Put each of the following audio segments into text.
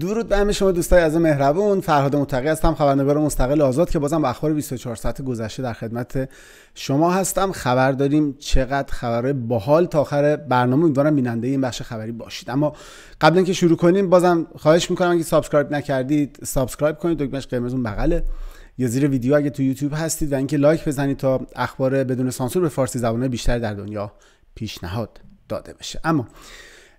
درود به همه شما دوستای از مهربون فرهاد متقی هستم خبرنگار مستقل آزاد که بازم اخبار 24 ساعت گذشته در خدمت شما هستم خبر داریم چقدر خبر باحال تا آخر برنامه امیدوارم بیننده این بخش خبری باشید اما قبل اینکه شروع کنیم بازم خواهش میکنم اگه سابسکرایب نکردید سابسکرایب کنید دکمهش قرمز اون بغله یا زیر ویدیو اگه تو یوتیوب هستید و اینکه لایک بزنید تا اخبار بدون سانسور به فارسی زبانه بیشتر در دنیا پیشنهاد داده بشه اما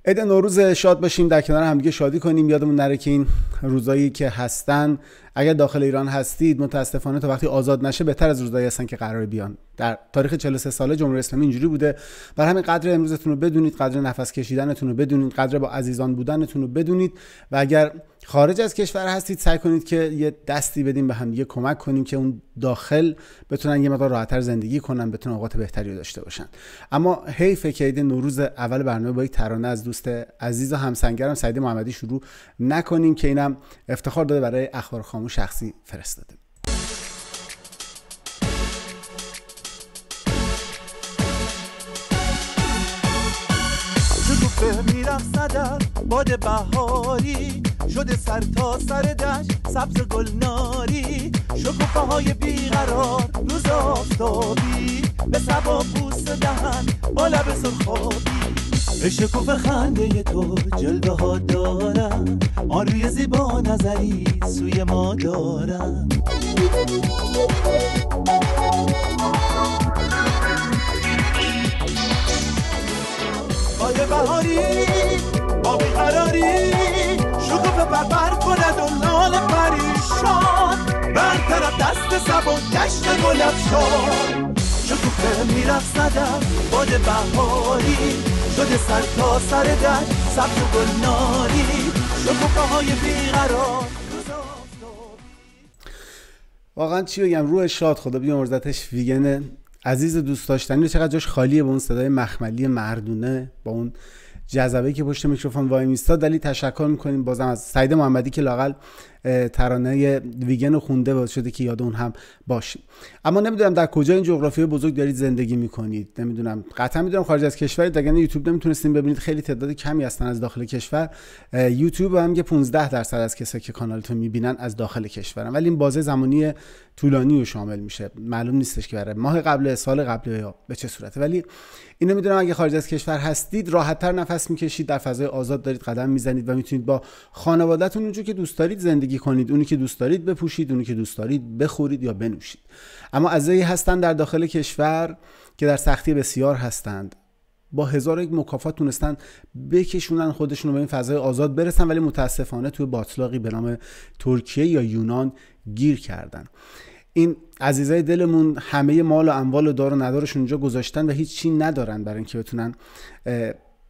عید نوروز شاد باشیم در کنار همدیگه شادی کنیم یادمون نره که این روزایی که هستن اگر داخل ایران هستید متاسفانه تا وقتی آزاد نشه بهتر از روزایی هستن که قرار بیان در تاریخ 43 ساله جمهوری اسلامی اینجوری بوده بر همین قدر امروزتون رو بدونید قدر نفس کشیدنتون رو بدونید قدر با عزیزان بودنتون رو بدونید و اگر خارج از کشور هستید سعی کنید که یه دستی بدیم به هم کمک کنیم که اون داخل بتونن یه مقدار راحتتر زندگی کنن بتونن اوقات بهتری داشته باشن اما حیف که نوروز اول برنامه با یک ترانه از دوست عزیز و همسنگرم سعید محمدی شروع نکنیم که اینم افتخار داده برای اخبار خاموش شخصی فرستاده به میرم صدر باد بهاری شده سر تا سر دشت سبز گلناری شکوفه های بیقرار روز آفتابی به سبا پوست دهن با لب سرخابی به شکوف خنده تو جلده ها دارم آن روی زیبا نظری سوی ما دارم حال پریشان بر طرف دست سب و دشت گلب شد شکوفه میرفت زدم باد بهاری شده سر تا سر در سبز و گلناری شکوفه های بیقرار واقعا چی بگم روح شاد خدا بیامرزتش ویگن عزیز دوست داشتنی چقدر جاش خالیه با اون صدای مخملی مردونه با اون جذبه که پشت میکروفون وای میستاد ولی تشکر میکنیم بازم از سعید محمدی که لاقل ترانه ویگن رو خونده باز شده که یاد اون هم باشیم اما نمیدونم در کجا این جغرافیای بزرگ دارید زندگی میکنید نمیدونم قطعا میدونم خارج از کشور دگن یعنی یوتیوب نمیتونستیم ببینید خیلی تعداد کمی هستن از داخل کشور یوتیوب هم که 15 درصد از کسایی که کانالتون میبینن از داخل کشورن ولی این بازه زمانی طولانی رو شامل میشه معلوم نیستش که برای ماه قبل سال قبل یا به چه صورته ولی اینو میدونم اگه خارج از کشور هستید راحتتر نفس میکشید در فضای آزاد دارید قدم میزنید و میتونید با خانوادهتون اونجور که دوست دارید زندگی کنید اونی که دوست دارید بپوشید اونی که دوست دارید بخورید یا بنوشید اما عزیزی هستن در داخل کشور که در سختی بسیار هستند با هزار یک مکافات تونستن بکشونن خودشون رو به این فضای آزاد برسن ولی متاسفانه توی باطلاقی به نام ترکیه یا یونان گیر کردن این عزیزای دلمون همه مال و اموال و دار و ندارشون اونجا گذاشتن و هیچ چی ندارن برای اینکه بتونن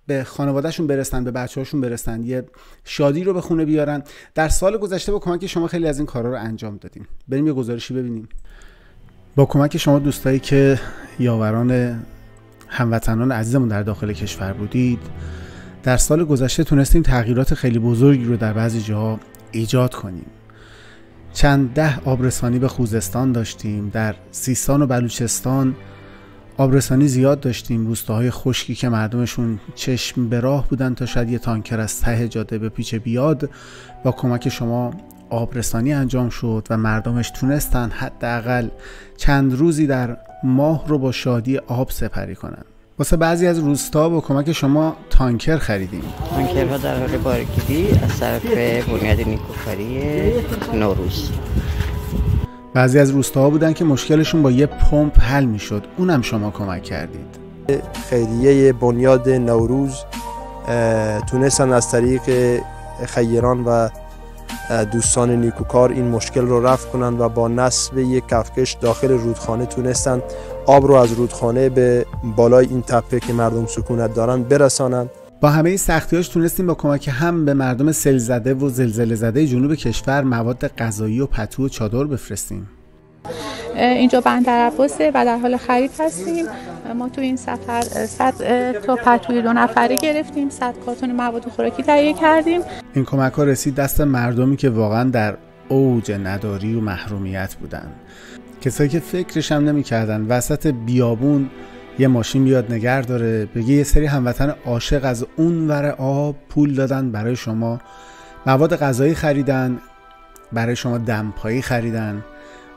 به خانوادهشون برسن به بچه‌هاشون برسن یه شادی رو به خونه بیارن در سال گذشته با کمک شما خیلی از این کارا رو انجام دادیم بریم یه گزارشی ببینیم با کمک شما دوستایی که یاوران هموطنان عزیزمون در داخل کشور بودید در سال گذشته تونستیم تغییرات خیلی بزرگی رو در بعضی جاها ایجاد کنیم چند ده آبرسانی به خوزستان داشتیم در سیستان و بلوچستان آبرسانی زیاد داشتیم روستاهای خشکی که مردمشون چشم به راه بودن تا شاید یه تانکر از ته جاده به پیچه بیاد با کمک شما آبرسانی انجام شد و مردمش تونستن حداقل چند روزی در ماه رو با شادی آب سپری کنند واسه بعضی از روستا با کمک شما تانکر خریدیم ها در حال بارگیری از طرف بنیاد نیکوکاری نوروز بعضی از روستاها بودن که مشکلشون با یه پمپ حل میشد اونم شما کمک کردید خیریه بنیاد نوروز تونستن از طریق خیران و دوستان نیکوکار این مشکل رو رفع کنند و با نصب یک کفکش داخل رودخانه تونستند آب رو از رودخانه به بالای این تپه که مردم سکونت دارن برسانند با همه این سختیاش تونستیم با کمک هم به مردم سل زده و زلزله زده جنوب کشور مواد غذایی و پتو و چادر بفرستیم اینجا بندر و در حال خرید هستیم ما تو این سفر 100 تا پتوی دو نفره گرفتیم 100 کارتون مواد خوراکی تهیه کردیم این کمک ها رسید دست مردمی که واقعا در اوج نداری و محرومیت بودند کسایی که فکرش هم نمیکردن وسط بیابون یه ماشین بیاد نگر داره بگه یه سری هموطن عاشق از اون ور آب پول دادن برای شما مواد غذایی خریدن برای شما دمپایی خریدن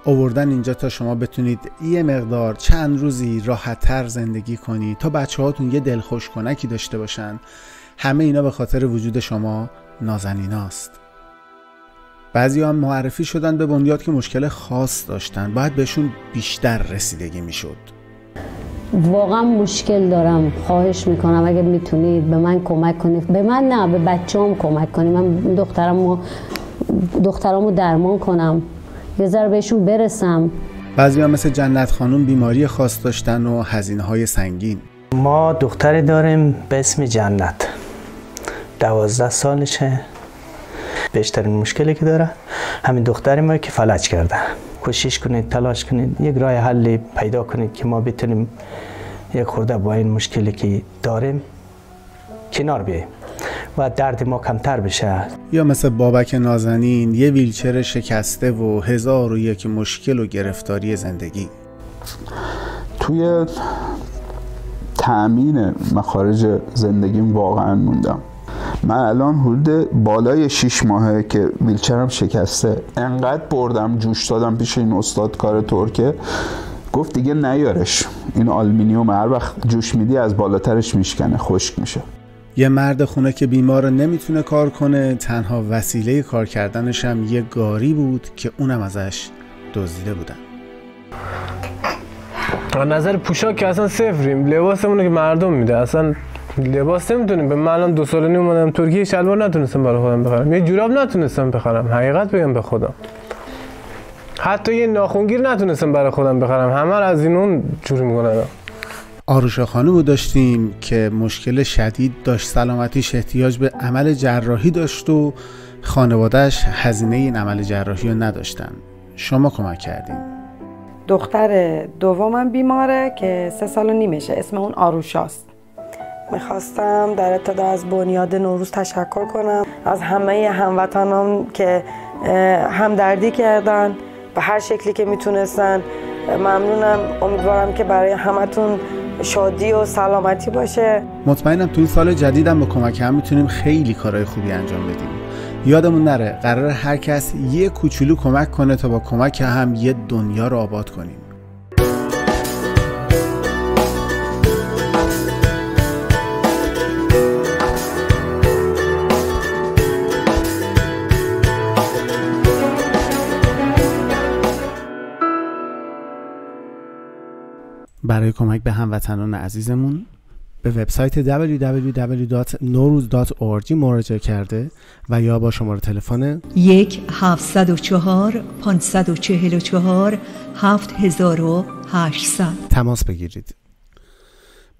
آوردن اینجا تا شما بتونید یه مقدار چند روزی تر زندگی کنی تا بچه هاتون یه دلخوش کنکی داشته باشن همه اینا به خاطر وجود شما نازنیناست بعضی هم معرفی شدن به بنیاد که مشکل خاص داشتن باید بهشون بیشتر رسیدگی میشد واقعا مشکل دارم خواهش میکنم اگه میتونید به من کمک کنید به من نه به بچه هم کمک کنید من دخترمو دخترامو درمان کنم یه ذره بهشون برسم بعضی هم مثل جنت خانم بیماری خاص داشتن و هزینه های سنگین ما دختری داریم به اسم جنت دوازده سالشه بیشترین مشکلی که داره همین دختر ما که فلج کرده کوشش کنید تلاش کنید یک راه حلی پیدا کنید که ما بتونیم یک خورده با این مشکلی که داریم کنار بیاییم و درد ما کمتر بشه یا مثل بابک نازنین یه ویلچر شکسته و هزار و یک مشکل و گرفتاری زندگی توی تأمین مخارج زندگیم واقعا موندم من الان حدود بالای 6 ماهه که ویلچرم شکسته انقدر بردم جوش دادم پیش این استاد کار ترکه گفت دیگه نیارش این آلمینیوم هر وقت جوش میدی از بالاترش میشکنه خشک میشه یه مرد خونه که بیمار نمیتونه کار کنه تنها وسیله کار کردنش هم یه گاری بود که اونم ازش دزدیده بودن از نظر پوشاک که اصلا صفریم لباسمون که مردم میده اصلا لباس نمیتونیم به من الان دو سال اومدم ترکیه شلوار نتونستم برای خودم بخرم یه جوراب نتونستم بخرم حقیقت بگم به خودم حتی یه ناخونگیر نتونستم برای خودم بخرم همه از این اون جور میکنم آروشا خانم رو داشتیم که مشکل شدید داشت سلامتیش احتیاج به عمل جراحی داشت و خانوادهش هزینه این عمل جراحی رو نداشتن شما کمک کردین دختر دومم بیماره که سه سال و نیمشه اسم اون آروشاست میخواستم در ابتدا از بنیاد نوروز تشکر کنم از همه هموطنان که همدردی کردن به هر شکلی که میتونستن ممنونم امیدوارم که برای همتون شادی و سلامتی باشه مطمئنم تو این سال جدیدم با کمک هم میتونیم خیلی کارهای خوبی انجام بدیم یادمون نره قرار هر کس یه کوچولو کمک کنه تا با کمک هم یه دنیا رو آباد کنیم برای کمک به هموطنان عزیزمون به وبسایت www.noruz.org مراجعه کرده و یا با شماره تلفن 1 544 7800 تماس بگیرید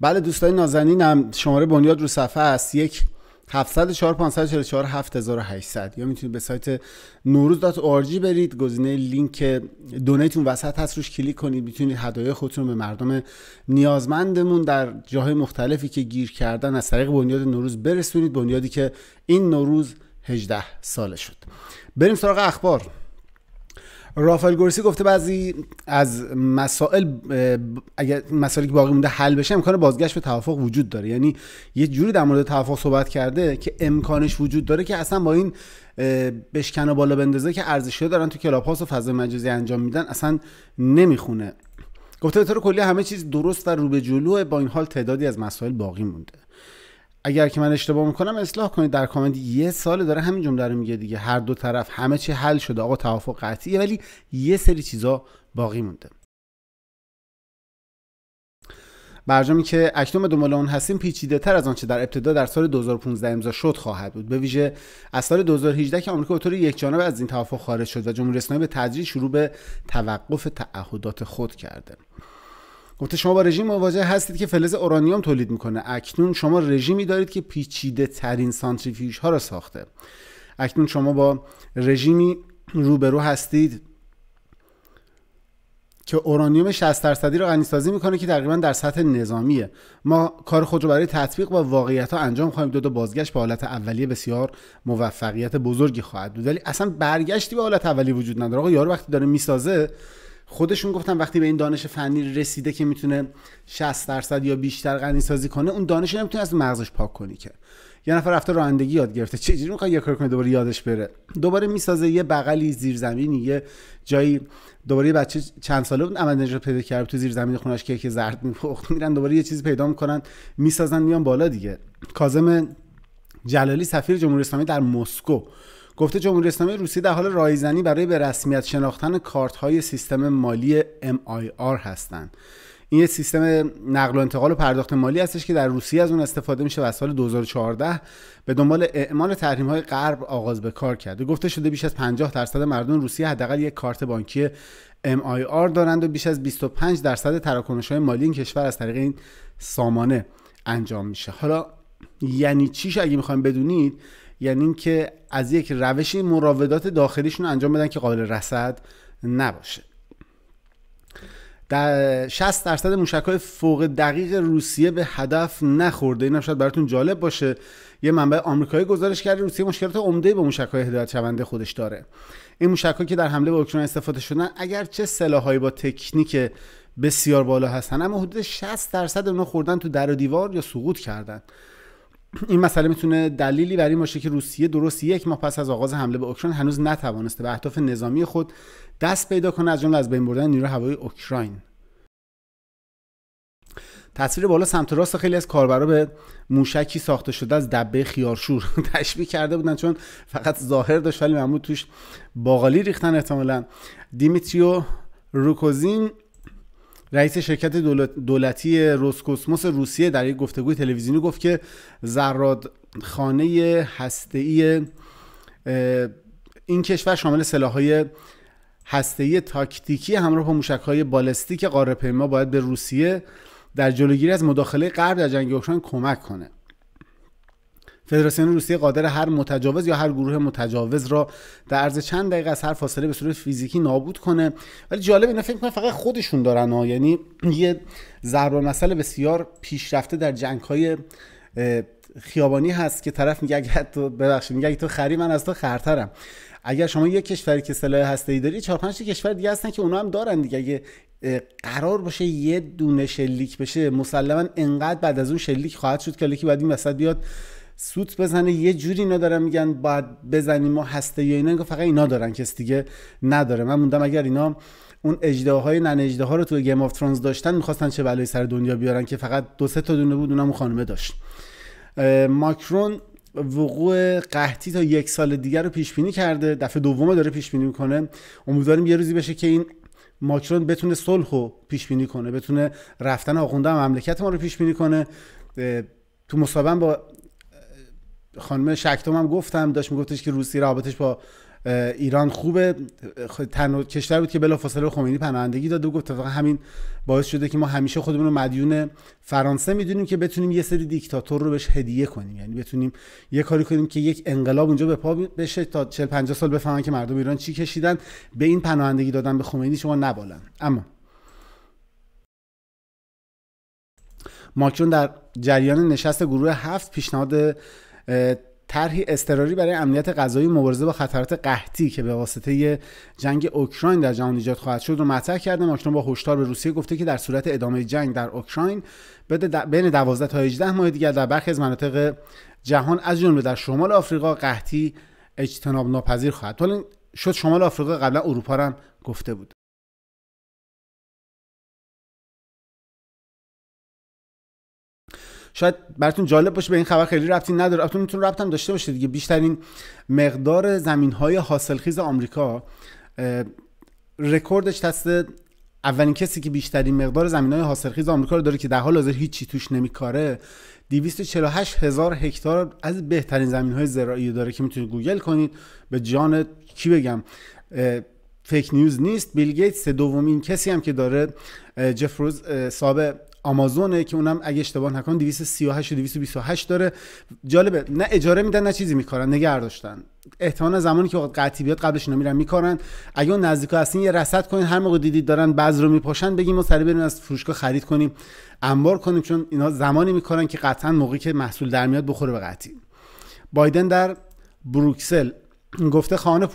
بله دوستان نازنینم شماره بنیاد رو صفحه است یک 704 544 7800 یا میتونید به سایت نوروز نوروز.org برید گزینه لینک دونیتون وسط هست روش کلیک کنید میتونید هدایای خودتون به مردم نیازمندمون در جاهای مختلفی که گیر کردن از طریق بنیاد نوروز برسونید بنیادی که این نوروز 18 ساله شد بریم سراغ اخبار رافل گورسی گفته بعضی از مسائل اگر مسائلی که باقی مونده حل بشه امکان بازگشت به توافق وجود داره یعنی یه جوری در مورد توافق صحبت کرده که امکانش وجود داره که اصلا با این بشکن و بالا بندازه که ارزشی دارن تو کلاب و فضای مجازی انجام میدن اصلا نمیخونه گفته به طور کلی همه چیز درست و روبه به جلوه با این حال تعدادی از مسائل باقی مونده اگر که من اشتباه میکنم اصلاح کنید در کامنت یه سال داره همین جمله رو میگه دیگه هر دو طرف همه چی حل شده آقا توافق قطعیه ولی یه سری چیزا باقی مونده برجامی که اکنون به دنبال اون هستیم پیچیده تر از آنچه در ابتدا در سال 2015 امضا شد خواهد بود به ویژه از سال 2018 که آمریکا به طور یکجانبه از این توافق خارج شد و جمهوری اسلامی به تدریج شروع به توقف تعهدات خود کرده گفته شما با رژیم مواجه هستید که فلز اورانیوم تولید میکنه اکنون شما رژیمی دارید که پیچیده ترین سانتریفیوژ ها را ساخته اکنون شما با رژیمی روبرو هستید که اورانیوم 60 درصدی رو غنیسازی میکنه که تقریبا در سطح نظامیه ما کار خود رو برای تطبیق با واقعیت ها انجام خواهیم داد و بازگشت به حالت اولیه بسیار موفقیت بزرگی خواهد بود ولی اصلا برگشتی به حالت اولیه وجود نداره آقا یارو وقتی داره میسازه خودشون گفتن وقتی به این دانش فنی رسیده که میتونه 60 درصد یا بیشتر غنی سازی کنه اون دانش نمیتونه از مغزش پاک کنی که یه نفر رفته رانندگی یاد گرفته چه جوری میخواد یه کار کنه دوباره یادش بره دوباره میسازه یه بغلی زیرزمینی یه جایی دوباره یه بچه چند ساله بود عمل نجات پیدا کرد تو زیرزمین خونش که زرد میپخت میرن دوباره یه چیزی پیدا میکنن میسازن میان بالا دیگه کازم جلالی سفیر جمهوری اسلامی در مسکو گفته جمهوری اسلامی روسیه در حال رایزنی برای به رسمیت شناختن کارت های سیستم مالی MIR هستند این یه سیستم نقل و انتقال و پرداخت مالی هستش که در روسیه از اون استفاده میشه و از سال 2014 به دنبال اعمال تحریم های غرب آغاز به کار کرده گفته شده بیش از 50 درصد مردم روسیه حداقل یک کارت بانکی MIR دارند و بیش از 25 درصد تراکنش های مالی این کشور از طریق این سامانه انجام میشه حالا یعنی چیش اگه میخوایم بدونید یعنی اینکه از یک روشی مراودات داخلیشون انجام بدن که قابل رصد نباشه در 60 درصد موشک‌های فوق دقیق روسیه به هدف نخورده این شاید براتون جالب باشه یه منبع آمریکایی گزارش کرده روسیه مشکلات عمده با موشک‌های هدایت شونده خودش داره این موشک که در حمله به اوکراین استفاده شدن اگرچه سلاحهایی با تکنیک بسیار بالا هستن اما حدود 60 درصد اونا خوردن تو در و دیوار یا سقوط کردن این مسئله میتونه دلیلی برای این باشه که روسیه درست یک ماه پس از آغاز حمله به اوکراین هنوز نتوانسته به اهداف نظامی خود دست پیدا کنه از جمله از بین بردن نیروی هوایی اوکراین تصویر بالا سمت راست خیلی از کاربرا به موشکی ساخته شده از دبه خیارشور تشبیه کرده بودن چون فقط ظاهر داشت ولی معمول توش باقالی ریختن احتمالا دیمیتریو روکوزین رئیس شرکت دولتی روسکوسموس روسیه در یک گفتگوی تلویزیونی گفت که زرادخانه ای این کشور شامل سلاح‌های ای تاکتیکی همراه با های بالستیک پیما باید به روسیه در جلوگیری از مداخله غرب در جنگ اوکراین کمک کنه فدراسیون روسیه قادر هر متجاوز یا هر گروه متجاوز را در عرض چند دقیقه از هر فاصله به صورت فیزیکی نابود کنه ولی جالب اینه فکر کنم فقط خودشون دارن ها یعنی یه ضرب مسئله بسیار پیشرفته در جنگ های خیابانی هست که طرف میگه اگه تو ببخشید میگه اگه تو خری من از تو خرترم اگر شما یک کشوری که سلاح هسته‌ای داری چهار پنج کشور دیگه هستن که اونا هم دارن دیگه اگه قرار باشه یه دونه شلیک بشه مسلما انقدر بعد از اون شلیک خواهد شد که لیکی بعد این وسط بیاد سوت بزنه یه جوری اینا دارن میگن باید بزنیم ما هسته یا اینا فقط اینا دارن کس دیگه نداره من موندم اگر اینا اون اجده های نن اجده ها رو توی گیم آف ترونز داشتن میخواستن چه بلایی سر دنیا بیارن که فقط دو سه تا دونه بود اونم خانمه داشت ماکرون وقوع قحطی تا یک سال دیگر رو پیش بینی کرده دفعه دوم داره پیش بینی میکنه امیدواریم یه روزی بشه که این ماکرون بتونه صلح رو پیش بینی کنه بتونه رفتن آخونده مملکت ما رو پیش بینی کنه تو مصاحبه با خانم شکتوم هم گفتم داشت میگفتش که روسی رابطش با ایران خوبه تنها کشور بود که بلافاصله خمینی پناهندگی داد و گفت اتفاقا همین باعث شده که ما همیشه خودمون رو مدیون فرانسه میدونیم که بتونیم یه سری دیکتاتور رو بهش هدیه کنیم یعنی بتونیم یه کاری کنیم که یک انقلاب اونجا به پا بشه تا 40 50 سال بفهمن که مردم ایران چی کشیدن به این پناهندگی دادن به خمینی شما نبالن اما ماکرون در جریان نشست گروه هفت پیشنهاد طرحی اضطراری برای امنیت غذایی مبارزه با خطرات قحطی که به واسطه جنگ اوکراین در جهان ایجاد خواهد شد رو مطرح کرده ماکرون با هشدار به روسیه گفته که در صورت ادامه جنگ در اوکراین بین 12 تا 18 ماه دیگر در برخی از مناطق جهان از جمله در شمال آفریقا قحطی اجتناب ناپذیر خواهد شد شمال آفریقا قبلا اروپا هم گفته بود شاید براتون جالب باشه به این خبر خیلی ربطی نداره البته میتون هم داشته باشه دیگه بیشترین مقدار زمین های حاصلخیز آمریکا رکوردش دست اولین کسی که بیشترین مقدار زمین های حاصلخیز آمریکا رو داره که در حال حاضر هیچی توش نمیکاره 248 هزار هکتار از بهترین زمین های زراعی داره که میتونید گوگل کنید به جان کی بگم فیک نیوز نیست بیل گیتس دومین کسی هم که داره جفروز صاحب آمازونه که اونم اگه اشتباه نکنم 238 و 228 داره جالبه نه اجاره میدن نه چیزی میکارن نگه داشتن احتمالا زمانی که قطعی بیاد قبلش اینا میرن میکارن اگه اون نزدیک هستین یه رصد کنین هر موقع دیدید دارن بعض رو میپاشن بگیم ما سری بریم از فروشگاه خرید کنیم انبار کنیم چون اینا زمانی میکارن که قطعا موقعی که محصول در میاد بخوره به قطعی بایدن در بروکسل گفته خانه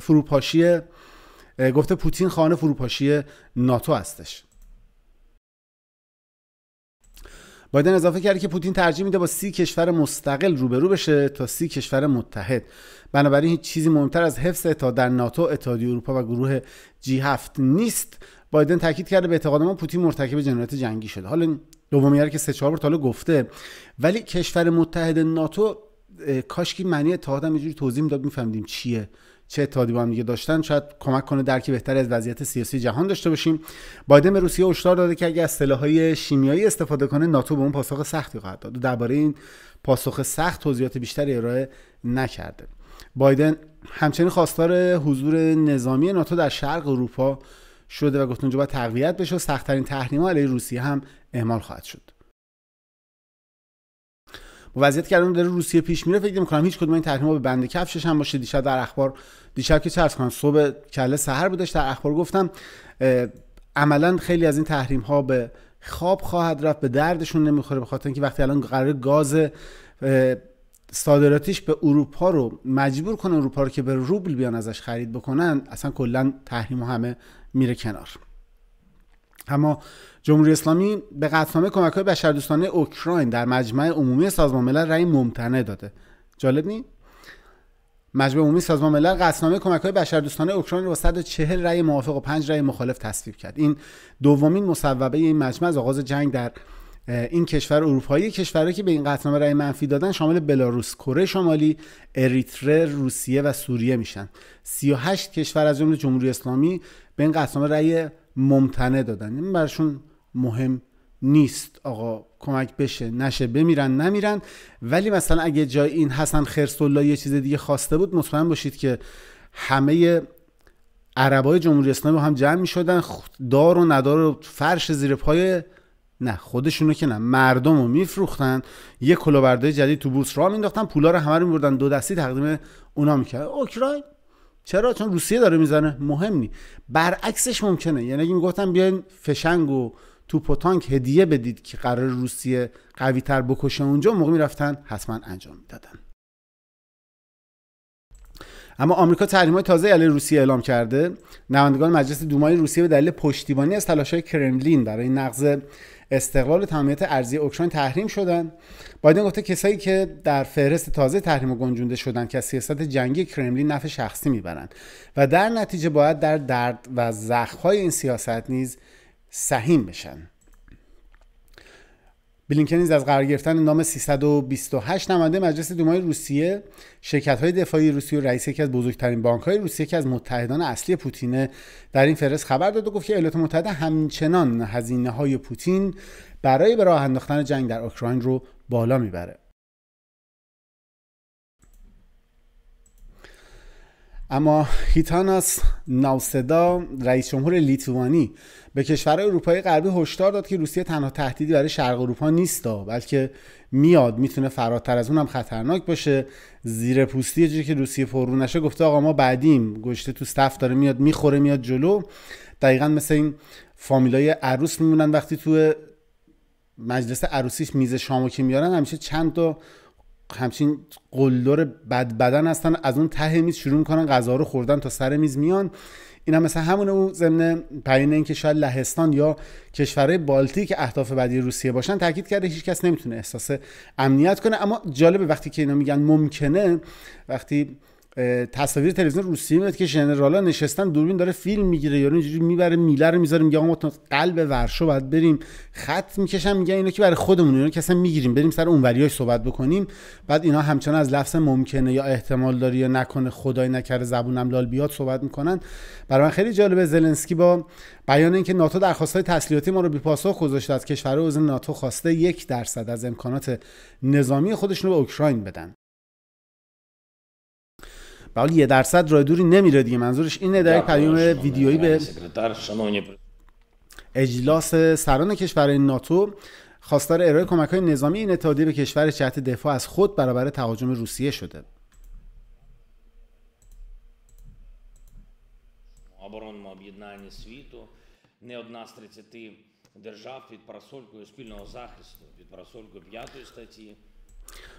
فروپاشی گفته پوتین خانه فروپاشی ناتو هستش بایدن اضافه کرد که پوتین ترجیح میده با سی کشور مستقل روبرو بشه تا سی کشور متحد بنابراین هیچ چیزی مهمتر از حفظ تا در ناتو اتحادیه اروپا و گروه جی هفت نیست بایدن تاکید کرده به اعتقاد ما پوتین مرتکب جنایت جنگی شده حالا دومی که سه چهار بار تالو گفته ولی کشور متحد ناتو کاشکی معنی اتحاد هم توضیح میداد میفهمیدیم چیه چه اتحادی با هم دیگه داشتن شاید کمک کنه درک بهتر از وضعیت سیاسی جهان داشته باشیم بایدن به روسیه هشدار داده که اگر از سلاحهای شیمیایی استفاده کنه ناتو به اون پاسخ سختی خواهد داد و درباره این پاسخ سخت توضیحات بیشتری ارائه نکرده بایدن همچنین خواستار حضور نظامی ناتو در شرق اروپا شده و گفت اونجا باید تقویت بشه و سختترین تحریم‌ها علیه روسیه هم اعمال خواهد شد و وضعیت که الان داره روسیه پیش میره فکر کنم هیچ کدوم این تحریم‌ها به بند کفشش هم باشه دیشب در اخبار دیشب که چرس کنم صبح کله سحر بودش در اخبار گفتم عملا خیلی از این تحریم ها به خواب خواهد رفت به دردشون نمیخوره به خاطر اینکه وقتی الان قرار گاز صادراتیش به اروپا رو مجبور کنه اروپا رو که به روبل بیان ازش خرید بکنن اصلا کلا تحریم همه میره کنار اما جمهوری اسلامی به قطعنامه کمک‌های بشردوستانه اوکراین در مجمع عمومی سازمان ملل رأی ممتنع داده جالب نی مجمع عمومی سازمان ملل قطعنامه کمک‌های بشردوستانه اوکراین را 140 رأی موافق و 5 رأی مخالف تصویب کرد این دومین مصوبه این مجمع از آغاز جنگ در این کشور اروپایی کشورهایی که به این قطعنامه رأی منفی دادن شامل بلاروس، کره شمالی، اریتره، روسیه و سوریه میشن. 38 کشور از جمله جمهوری اسلامی به این قطعنامه رأی ممتنع دادن. این برشون مهم نیست آقا کمک بشه نشه بمیرن نمیرن ولی مثلا اگه جای این حسن الله یه چیز دیگه خواسته بود مطمئن باشید که همه عربای جمهوری اسلامی هم جمع می شدن دار و ندار و فرش زیر پای نه خودشونو که نه مردم رو میفروختن یه کلوبرده جدید تو بوس را مینداختن پولا رو همه رو میبردن دو دستی تقدیم اونا میکرد اوکراین چرا چون روسیه داره میزنه مهم نی برعکسش ممکنه یعنی میگفتن بیاین فشنگ توپ و تانک هدیه بدید که قرار روسیه قوی تر بکشه اونجا موقع میرفتن حتما انجام میدادن اما آمریکا تحریم‌های تازه علیه روسیه اعلام کرده نمایندگان مجلس دومای روسیه به دلیل پشتیبانی از تلاش‌های کرملین برای نقض استقلال و تمامیت ارزی اوکراین تحریم شدن بایدن گفته کسایی که در فهرست تازه تحریم و گنجونده شدن که از سیاست جنگی کرملین نفع شخصی میبرند و در نتیجه باید در درد و زخم‌های این سیاست نیز سهیم بشن بلینکن از قرار گرفتن نام 328 نماینده مجلس دومای روسیه شرکت های دفاعی روسیه و رئیس یکی از بزرگترین بانک های روسیه که از متحدان اصلی پوتین در این فرست خبر داد و گفت که ایالات متحده همچنان هزینه های پوتین برای به انداختن جنگ در اوکراین رو بالا میبره اما هیتاناس ناوسدا رئیس جمهور لیتوانی به کشورهای اروپای غربی هشدار داد که روسیه تنها تهدیدی برای شرق اروپا نیست بلکه میاد میتونه فراتر از اونم خطرناک باشه زیر پوستی که روسیه پررو نشه گفته آقا ما بعدیم گشته تو صف داره میاد میخوره میاد جلو دقیقا مثل این فامیلای عروس میمونن وقتی تو مجلس عروسیش میز شامو که میارن همیشه چند تا همچین قلدر بد بدن هستن از اون ته میز شروع میکنن غذا رو خوردن تا سر میز میان این هم مثل همونه او ضمن این که شاید لهستان یا کشورهای بالتیک که اهداف بعدی روسیه باشن تاکید کرده هیچ کس نمیتونه احساس امنیت کنه اما جالبه وقتی که اینا میگن ممکنه وقتی تصاویر تلویزیون روسیه میاد که ژنرالا نشستن دوربین داره فیلم میگیره یارو اینجوری میبره میلر رو میذاره میگه آقا قلب ورشو باید بریم خط میکشن میگه اینا که برای خودمون اینا که اصلا میگیریم بریم سر اونوریاش صحبت بکنیم بعد اینا همچنان از لفظ ممکنه یا احتمال داره یا نکنه خدای نکرده زبونم لال بیاد صحبت میکنن برای من خیلی جالبه زلنسکی با بیان اینکه ناتو درخواست های تسلیحاتی ما رو بی پاسخ گذاشته از کشور عضو ناتو خواسته یک درصد از امکانات نظامی خودشون رو به اوکراین بدن حال یه درصد راه دوری نمیره دیگه منظورش اینه در پیام ویدیویی یعنی به یعنی اجلاس سران کشورهای ناتو خواستار ارائه کمک های نظامی این اتحادیه به کشور جهت دفاع از خود برابر تهاجم روسیه شده оборонному об'єднанні світу. Не одна з 30 держав під парасолькою спільного захисту, під парасолькою п'ятої статті.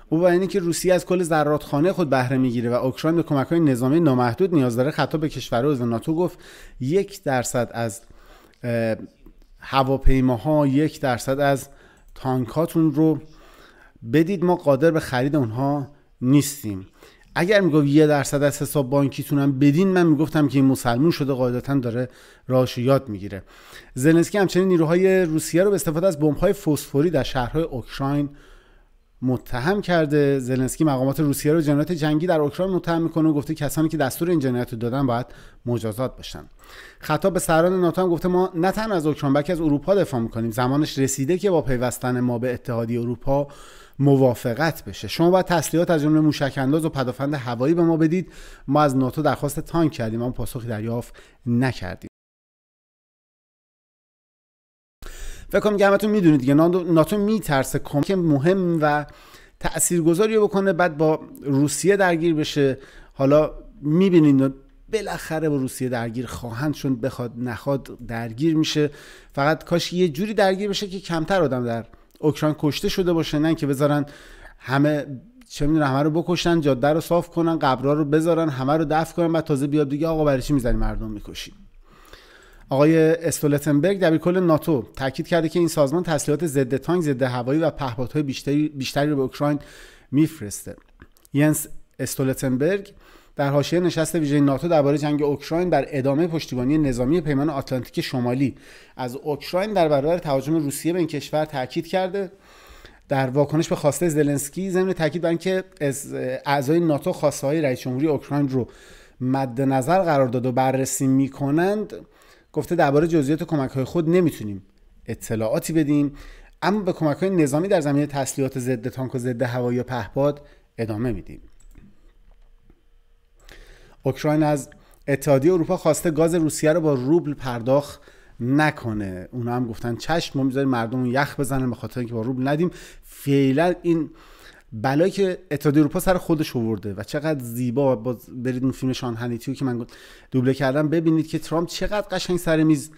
او با اینه که روسیه از کل ذراتخانه خود بهره میگیره و اوکراین به کمک های نظامی نامحدود نیاز داره خطاب به کشور عضو ناتو گفت یک درصد از هواپیماها یک درصد از تانکاتون رو بدید ما قادر به خرید اونها نیستیم اگر میگفت یه درصد از حساب بانکیتونم بدین من میگفتم که این مسلمون شده قاعدتا داره راهش یاد میگیره زلنسکی همچنین نیروهای روسیه رو به استفاده از بمب‌های فسفوری در شهرهای اوکراین متهم کرده زلنسکی مقامات روسیه رو جنایت جنگی در اوکراین متهم میکنه و گفته کسانی که دستور این جنایت رو دادن باید مجازات بشن خطاب به سران ناتو هم گفته ما نه تنها از اوکراین بلکه از اروپا دفاع میکنیم زمانش رسیده که با پیوستن ما به اتحادیه اروپا موافقت بشه شما باید تسلیحات از جمله موشک انداز و پدافند هوایی به ما بدید ما از ناتو درخواست تانک کردیم اما پاسخی دریافت نکردیم فکر کنم همتون میدونید دیگه ناتو میترسه کمک مهم و تاثیرگذاری بکنه بعد با روسیه درگیر بشه حالا میبینید بالاخره با روسیه درگیر خواهند چون بخواد نخواد درگیر میشه فقط کاش یه جوری درگیر بشه که کمتر آدم در اوکراین کشته شده باشه نه که بذارن همه چه میدونم همه رو بکشن جاده رو صاف کنن قبرا رو بذارن همه رو دفن کنن بعد تازه بیاد دیگه آقا برای چی میزنی مردم میکشیم آقای استولتنبرگ کل ناتو تاکید کرده که این سازمان تسلیحات ضد تانک، ضد هوایی و پهپادهای بیشتری بیشتری رو به اوکراین میفرسته. ینس استولتنبرگ در حاشیه نشست ویژه ناتو درباره جنگ اوکراین بر ادامه پشتیبانی نظامی پیمان آتلانتیک شمالی از اوکراین در برابر تهاجم روسیه به این کشور تاکید کرده در واکنش به خواسته زلنسکی ضمن تاکید بر اینکه اعضای ناتو خواسته های رئیس جمهوری اوکراین رو مد نظر قرار داده و بررسی میکنند گفته درباره جزئیات کمک های خود نمیتونیم اطلاعاتی بدیم اما به کمک های نظامی در زمینه تسلیحات ضد تانک و ضد هوایی و پهپاد ادامه میدیم اوکراین از اتحادیه اروپا خواسته گاز روسیه رو با روبل پرداخت نکنه اونا هم گفتن چشم ما میذاریم مردم یخ بزنن به خاطر اینکه با روبل ندیم فعلا این بلایی که اتحادیه اروپا سر خودش آورده و چقدر زیبا برید اون فیلم شان هنیتیو که من دوبله کردم ببینید که ترامپ چقدر قشنگ سر میز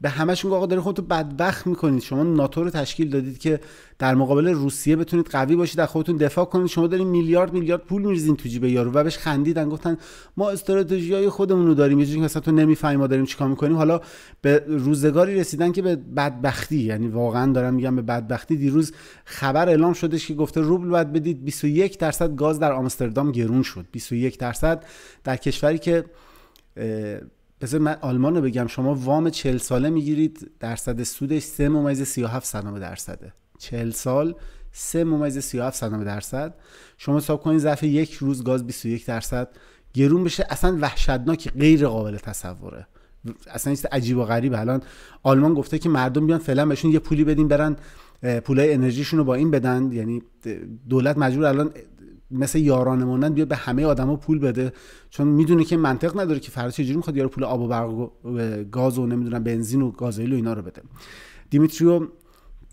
به همشون آقا دارین خودتو بدبخت میکنید شما ناتو رو تشکیل دادید که در مقابل روسیه بتونید قوی باشید در خودتون دفاع کنید شما دارین میلیارد میلیارد پول میریزین تو جیب یارو و بهش خندیدن گفتن ما استراتژی های خودمون رو داریم یه که اصلا تو نمیفهمی ما داریم چیکار میکنیم حالا به روزگاری رسیدن که به بدبختی یعنی واقعا دارم میگم به بدبختی دیروز خبر اعلام شدش که گفته روبل باید بدید 21 درصد گاز در آمستردام گرون شد 21 درصد در کشوری که بذار من آلمان رو بگم شما وام 40 ساله میگیرید درصد سودش 3 ممیز 37 سنامه درصده 40 سال 3 ممیز 37 سنامه درصد شما حساب کنید ظرف یک روز گاز 21 درصد گرون بشه اصلا وحشتناک غیر قابل تصوره اصلا چیز عجیب و غریب الان آلمان گفته که مردم بیان فعلا بهشون یه پولی بدین برن پولای انرژیشون رو با این بدن یعنی دولت مجبور الان مثل یاران موندن بیاد به همه آدما پول بده چون میدونه که منطق نداره که فردا چجوری میخواد یارو پول آب و برق و گاز و نمیدونم بنزین و گازوئیل و اینا رو بده دیمیتریو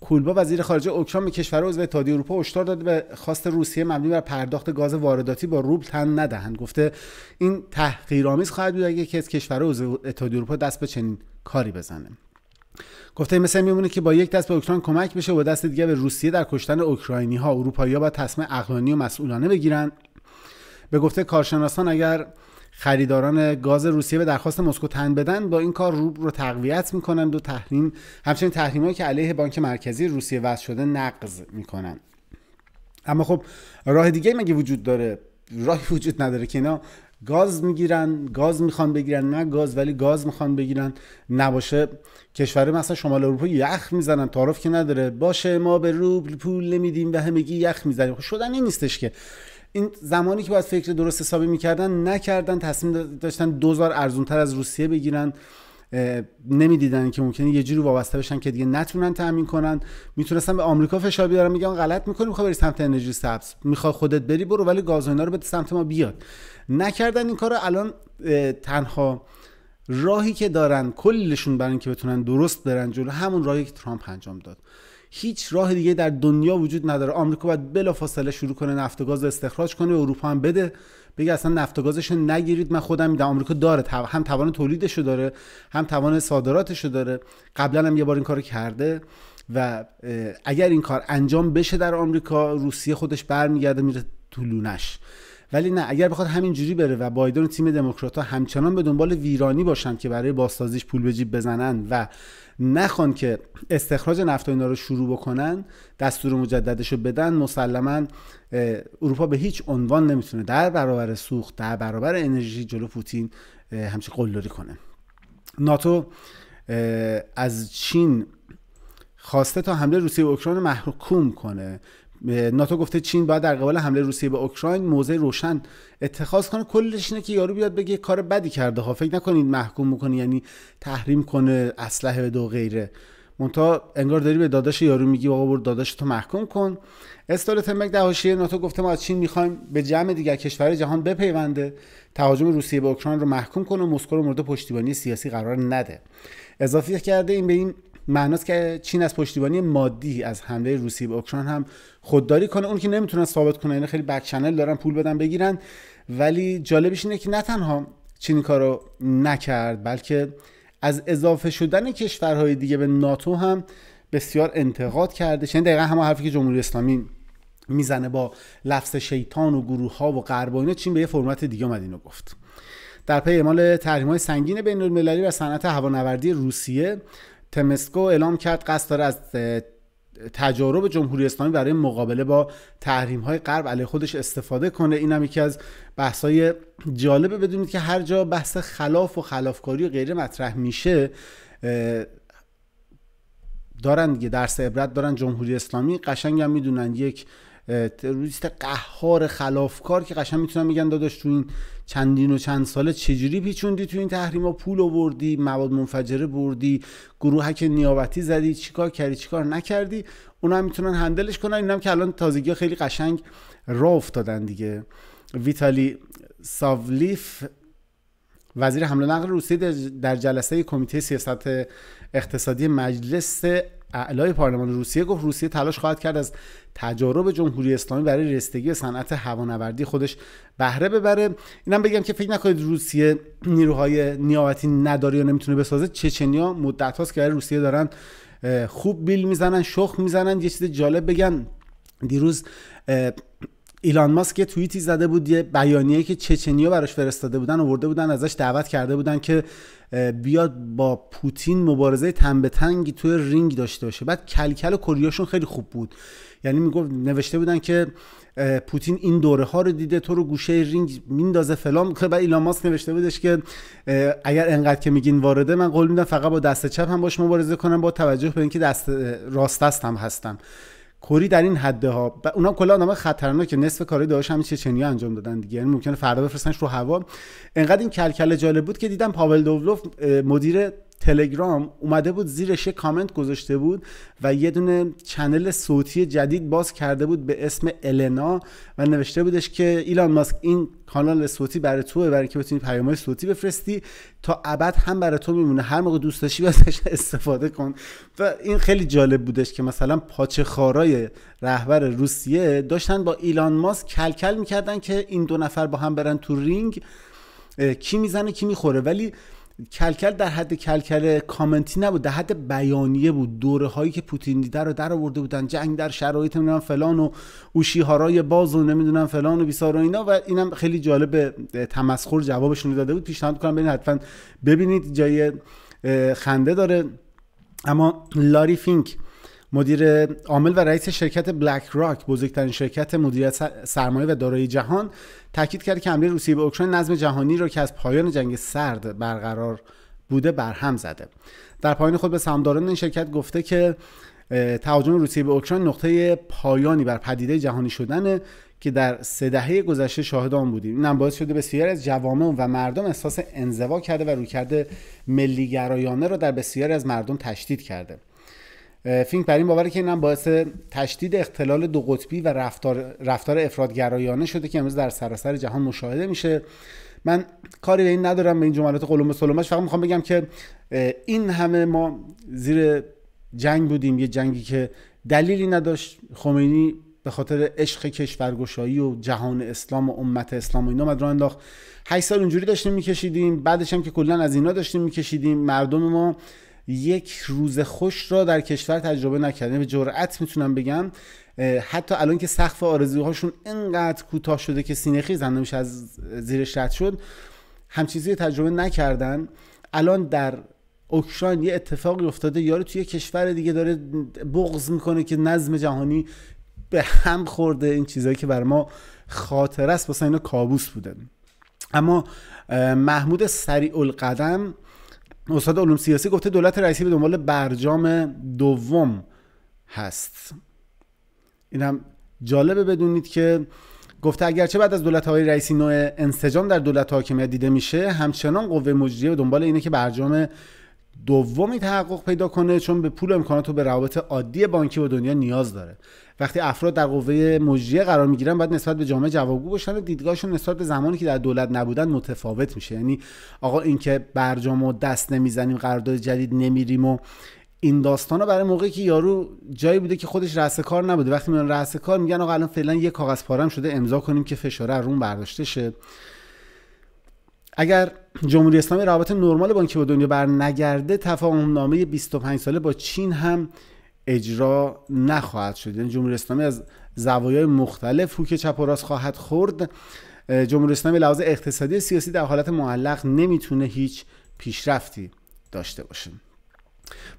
کولبا وزیر خارجه اوکراین به کشور عضو اتحادیه اروپا هشدار داده به خواست روسیه مبنی بر پرداخت گاز وارداتی با روبل تن ندهند گفته این تحقیرآمیز خواهد بود اگه که کشور عضو اتحادیه اروپا دست به چنین کاری بزنه گفته مثل میمونه که با یک دست به اوکراین کمک بشه و با دست دیگه به روسیه در کشتن اوکراینی ها اروپایی ها باید تصمیم اقلانی و مسئولانه بگیرن به گفته کارشناسان اگر خریداران گاز روسیه به درخواست مسکو تن بدن با این کار روب رو تقویت میکنند و تحریم همچنین تحریمایی که علیه بانک مرکزی روسیه وضع شده نقض میکنن اما خب راه دیگه مگه وجود داره راهی وجود نداره که اینا گاز میگیرن گاز میخوان بگیرن نه گاز ولی گاز میخوان بگیرن نباشه کشور مثلا شمال اروپا یخ میزنن تعارف که نداره باشه ما به روبل پول نمیدیم و همگی یخ میزنیم خب شدنی نیستش که این زمانی که باید فکر درست حسابی میکردن نکردن تصمیم داشتن دوزار ارزونتر از روسیه بگیرن نمیدیدن که ممکنه یه جوری وابسته بشن که دیگه نتونن تامین کنن میتونستن به آمریکا فشار بیارن میگن غلط میکنی میخوای بری سمت انرژی سبز میخوای خودت بری برو ولی گاز رو به سمت ما بیاد نکردن این کارو الان تنها راهی که دارن کلشون برای اینکه بتونن درست برن جلو همون راهی که ترامپ انجام داد هیچ راه دیگه در دنیا وجود نداره آمریکا باید بلافاصله شروع کنه نفت و گاز استخراج کنه اروپا هم بده بگه اصلا نفت و گازش نگیرید من خودم میدم آمریکا داره هم توان تولیدش داره هم توان صادراتش داره قبلا هم یه بار این کارو کرده و اگر این کار انجام بشه در آمریکا روسیه خودش برمیگرده میره تو ولی نه اگر بخواد همینجوری بره و بایدن و تیم دموکرات همچنان به دنبال ویرانی باشن که برای بازسازیش پول به جیب بزنن و نخوان که استخراج نفت و اینا رو شروع بکنن دستور مجددش رو بدن مسلما اروپا به هیچ عنوان نمیتونه در برابر سوخت در برابر انرژی جلو پوتین همچه قلدری کنه ناتو از چین خواسته تا حمله روسیه به اوکراین محکوم کنه ناتو گفته چین باید در قبال حمله روسیه به اوکراین موضع روشن اتخاذ کنه کلش اینه که یارو بیاد بگه کار بدی کرده ها فکر نکنید محکوم میکنه یعنی تحریم کنه اسلحه بده و غیره مونتا انگار داری به داداش یارو میگی بابا برو داداش تو محکوم کن استولتنبرگ در حاشیه ناتو گفته ما از چین میخوایم به جمع دیگر کشور جهان بپیونده تهاجم روسیه به اوکراین رو محکوم کنه و مسکو رو مورد پشتیبانی سیاسی قرار نده اضافه کرده این به این معناست که چین از پشتیبانی مادی از حمله روسیه به اوکراین هم خودداری کنه اون که نمیتونن ثابت کنه اینا یعنی خیلی بک چنل دارن پول بدن بگیرن ولی جالبش اینه که نه تنها چین کارو نکرد بلکه از اضافه شدن کشورهای دیگه به ناتو هم بسیار انتقاد کرده چند یعنی دقیقا هم حرفی که جمهوری اسلامی میزنه با لفظ شیطان و گروه ها و غرب و چین به یه فرمت دیگه اومد اینو گفت در پی اعمال تحریم های سنگین بین المللی و صنعت هوانوردی روسیه تمسکو اعلام کرد قصد داره از تجارب جمهوری اسلامی برای مقابله با تحریم های غرب علیه خودش استفاده کنه این هم یکی از بحث های جالبه بدونید که هر جا بحث خلاف و خلافکاری و غیره مطرح میشه دارن دیگه درس عبرت دارن جمهوری اسلامی قشنگ هم میدونن یک تروریست قهار خلافکار که قشنگ میتونم میگن داداش تو این چندین و چند ساله چجوری پیچوندی تو این تحریما پول آوردی مواد منفجره بردی گروهک نیابتی زدی چیکار کردی چیکار نکردی اونا هم میتونن هندلش کنن اینم که الان تازگی ها خیلی قشنگ را افتادن دیگه ویتالی ساولیف وزیر حمل و نقل روسیه در جلسه کمیته سیاست اقتصادی مجلس اعلای پارلمان روسیه گفت روسیه تلاش خواهد کرد از تجارب جمهوری اسلامی برای رستگی صنعت هوانوردی خودش بهره ببره اینم بگم که فکر نکنید روسیه نیروهای نیابتی نداره یا نمیتونه بسازه چچنیا مدت هاست که روسیه دارن خوب بیل میزنن شخ میزنن یه چیز جالب بگم دیروز ایلان ماسک یه توییتی زده بود یه بیانیه که چچنیا براش فرستاده بودن آورده بودن ازش دعوت کرده بودن که بیاد با پوتین مبارزه تن به تنگی توی رینگ داشته باشه بعد کلکل کوریاشون خیلی خوب بود یعنی میگفت نوشته بودن که پوتین این دوره ها رو دیده تو رو گوشه رینگ میندازه فلان خب بعد ایلان نوشته بودش که اگر انقدر که میگین وارده من قول میدم فقط با دست چپ هم باش مبارزه کنم با توجه به اینکه دست راست دستم هستم کوری در این حده ها و اونا کلا آدم که نصف کاری داشتم همین چنیا انجام دادن دیگه یعنی ممکنه فردا بفرستنش رو هوا انقدر این کلکل جالب بود که دیدم پاول دوولوف مدیر تلگرام اومده بود زیرش یه کامنت گذاشته بود و یه دونه چنل صوتی جدید باز کرده بود به اسم النا و نوشته بودش که ایلان ماسک این کانال صوتی برای توه برای که بتونی های صوتی بفرستی تا ابد هم برای تو میمونه هر موقع دوست داشتی ازش استفاده کن و این خیلی جالب بودش که مثلا پاچه خارای رهبر روسیه داشتن با ایلان ماسک کلکل میکردن که این دو نفر با هم برن تو رینگ کی میزنه کی میخوره ولی کلکل در حد کلکل کامنتی نبود در حد بیانیه بود دوره هایی که پوتین دیده رو در آورده بودن جنگ در شرایط نمیدونم فلان و اوشیهارای باز و نمیدونم فلان و بیسار و اینا و اینم خیلی جالب تمسخر جوابشون رو داده بود پیشنهاد کنم ببینید حتما ببینید جای خنده داره اما لاری فینک مدیر عامل و رئیس شرکت بلک راک بزرگترین شرکت مدیریت سرمایه و دارایی جهان تاکید کرد که حمله روسیه به اوکراین نظم جهانی را که از پایان جنگ سرد برقرار بوده برهم زده در پایان خود به سهامداران این شرکت گفته که تهاجم روسیه به اوکراین نقطه پایانی بر پدیده جهانی شدن که در سه دهه گذشته شاهد آن بودیم اینم باعث شده بسیاری از جوامع و مردم احساس انزوا کرده و رویکرد ملیگرایانه را در بسیاری از مردم تشدید کرده فینک بر این باوره که اینم باعث تشدید اختلال دو قطبی و رفتار, رفتار افرادگرایانه شده که امروز در سراسر جهان مشاهده میشه من کاری به این ندارم به این جملات قلوم سلومش فقط میخوام بگم که این همه ما زیر جنگ بودیم یه جنگی که دلیلی نداشت خمینی به خاطر عشق کشورگشایی و جهان اسلام و امت اسلام و اینا مد راه انداخت 8 سال اونجوری داشتیم میکشیدیم بعدش هم که کلا از اینا داشتیم میکشیدیم مردم ما یک روز خوش را در کشور تجربه نکردن به جرأت میتونم بگم حتی الان که سقف آرزوهاشون اینقدر کوتاه شده که سینه خیز از زیرش رد شد هم چیزی تجربه نکردن الان در اوکراین یه اتفاقی افتاده یارو توی کشور دیگه داره بغض میکنه که نظم جهانی به هم خورده این چیزهایی که بر ما خاطر است واسه اینا کابوس بوده اما محمود سریع القدم استاد علوم سیاسی گفته دولت رئیسی به دنبال برجام دوم هست این هم جالبه بدونید که گفته اگرچه بعد از دولت های رئیسی نوع انسجام در دولت حاکمیت دیده میشه همچنان قوه مجریه به دنبال اینه که برجام دومی تحقق پیدا کنه چون به پول و امکانات و به روابط عادی بانکی و دنیا نیاز داره وقتی افراد در قوه مجریه قرار میگیرن بعد نسبت به جامعه جوابگو باشن و دیدگاهشون نسبت به زمانی که در دولت نبودن متفاوت میشه یعنی آقا اینکه برجام و دست نمیزنیم قرارداد جدید نمیریم و این داستان ها برای موقعی که یارو جایی بوده که خودش رأس کار نبوده وقتی میان رأس کار میگن آقا الان فعلا یه کاغذ پارم شده امضا کنیم که فشاره روم برداشته شه اگر جمهوری اسلامی رابطه نرمال بانکی با دنیا بر نگرده تفاهم نامه 25 ساله با چین هم اجرا نخواهد شد یعنی جمهوری اسلامی از زوایای مختلف هوک چپ و راست خواهد خورد جمهوری اسلامی لحاظ اقتصادی سیاسی در حالت معلق نمیتونه هیچ پیشرفتی داشته باشه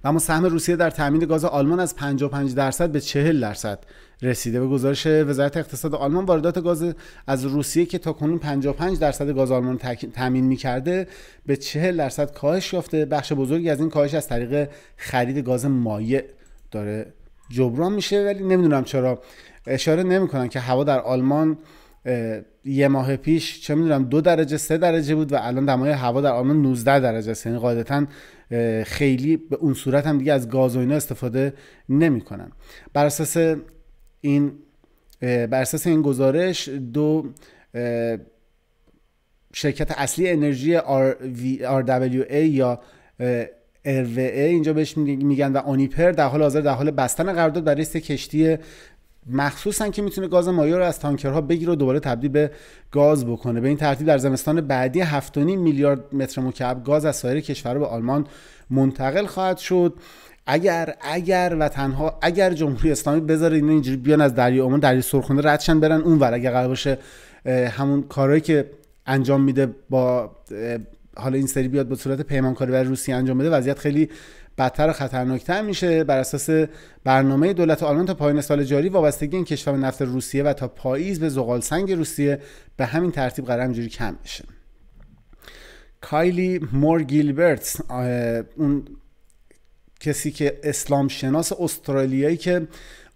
و اما سهم روسیه در تامین گاز آلمان از 55 درصد به 40 درصد رسیده به گزارش وزارت اقتصاد آلمان واردات گاز از روسیه که تا کنون 55 درصد گاز آلمان تامین میکرده به 40 درصد کاهش یافته بخش بزرگی از این کاهش از طریق خرید گاز مایع جبران میشه ولی نمیدونم چرا اشاره نمیکنن که هوا در آلمان یه ماه پیش چه میدونم دو درجه سه درجه بود و الان دمای هوا در آلمان 19 درجه است یعنی قاعدتا خیلی به اون صورت هم دیگه از گاز و اینا استفاده نمیکنن بر اساس این بر اساس این گزارش دو شرکت اصلی انرژی RWA یا RVA اینجا بهش میگن و آنیپر در حال حاضر در حال بستن قرارداد برای سه کشتی مخصوصا که میتونه گاز مایع رو از تانکرها بگیره و دوباره تبدیل به گاز بکنه به این ترتیب در زمستان بعدی 7.5 میلیارد متر مکعب گاز از سایر کشورها به آلمان منتقل خواهد شد اگر اگر و تنها اگر جمهوری اسلامی بذاره اینا اینجوری بیان از دریا عمان دریا سرخونه ردشن برن اونور اگر قرار باشه همون کارهایی که انجام میده با حالا این سری بیاد به صورت پیمانکاری برای روسیه انجام بده وضعیت خیلی بدتر و خطرناکتر میشه بر اساس برنامه دولت آلمان تا پایان سال جاری وابستگی این کشور به نفت روسیه و تا پاییز به زغال سنگ روسیه به همین ترتیب قرار همجوری کم میشه کایلی مور گیلبرت اون کسی که اسلام شناس استرالیایی که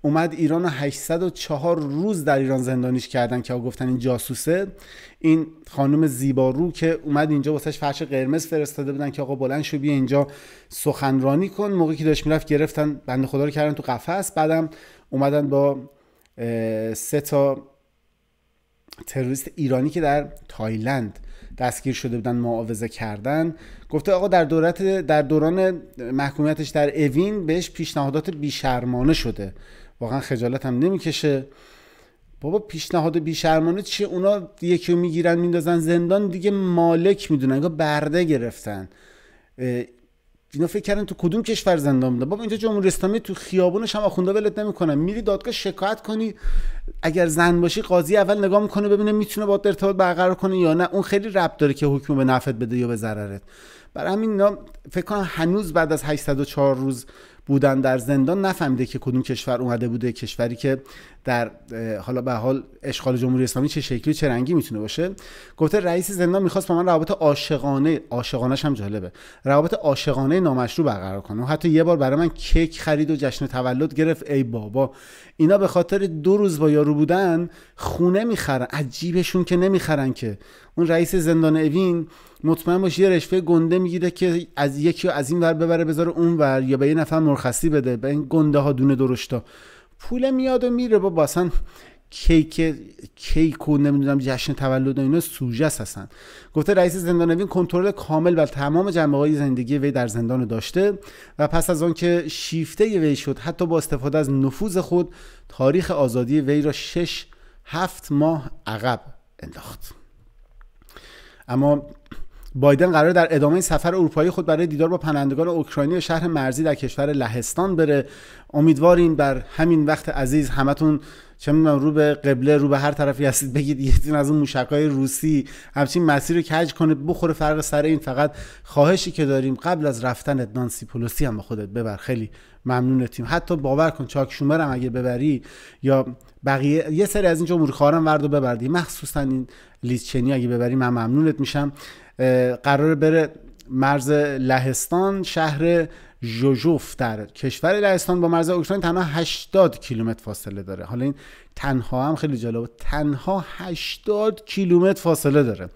اومد ایران و 804 روز در ایران زندانیش کردن که گفتن این جاسوسه این خانم زیبارو که اومد اینجا واسش فرش قرمز فرستاده بودن که آقا بلند شو بیا اینجا سخنرانی کن موقعی که داشت میرفت گرفتن بنده خدا رو کردن تو قفس بعدم اومدن با سه تا تروریست ایرانی که در تایلند دستگیر شده بودن معاوضه کردن گفته آقا در دورت در دوران محکومیتش در اوین بهش پیشنهادات بیشرمانه شده واقعا خجالت هم نمیکشه بابا پیشنهاد شرمانه چیه اونا یکی رو میگیرن میندازن زندان دیگه مالک میدونن انگار برده گرفتن اینا فکر کردن تو کدوم کشور زندان بوده بابا اینجا جمهوری اسلامی تو خیابونش هم اخوندا ولت نمیکنن میری دادگاه شکایت کنی اگر زن باشی قاضی اول نگاه میکنه ببینه میتونه با ارتباط برقرار کنه یا نه اون خیلی ربط داره که حکم به نفعت بده یا به ضررت برای همین فکر کنم هنوز بعد از 804 روز بودن در زندان نفهمیده که کدوم کشور اومده بوده کشوری که در حالا به حال اشغال جمهوری اسلامی چه شکلی چه رنگی میتونه باشه گفته رئیس زندان میخواست با من روابط عاشقانه عاشقانش هم جالبه روابط عاشقانه نامشروع برقرار کنه و حتی یه بار برای من کیک خرید و جشن تولد گرفت ای بابا اینا به خاطر دو روز با یارو بودن خونه میخرن عجیبشون که نمیخرن که اون رئیس زندان اوین مطمئن باشه یه رشوه گنده میگیره که از یکی از این ور ببره بذاره اون ور یا به یه نفر مرخصی بده به این گنده ها دونه درشتا پول میاد و میره با باسن کیک کیک و نمیدونم جشن تولد و اینا سوژه هستن گفته رئیس زندان کنترل کامل بر تمام جنبه های زندگی وی در زندان داشته و پس از آنکه شیفته وی شد حتی با استفاده از نفوذ خود تاریخ آزادی وی را شش هفت ماه عقب انداخت اما بایدن قرار در ادامه سفر اروپایی خود برای دیدار با پناهندگان اوکراینی و شهر مرزی در کشور لهستان بره امیدواریم بر همین وقت عزیز همتون چه میدونم رو به قبله رو به هر طرفی هستید بگید یه دین از اون موشکای روسی همچین مسیر رو کج کنه بخوره فرق سر این فقط خواهشی که داریم قبل از رفتن نانسی پولوسی هم به خودت ببر خیلی ممنون حتی باور کن چاک شومر هم اگه ببری یا بقیه یه سری از این خواهرم ورد ببردی مخصوصا این لیزچنی اگه ببری من ممنونت میشم قرار بره مرز لهستان شهر جوجوف در کشور لهستان با مرز اوکراین تنها 80 کیلومتر فاصله داره حالا این تنها هم خیلی جالبه تنها 80 کیلومتر فاصله داره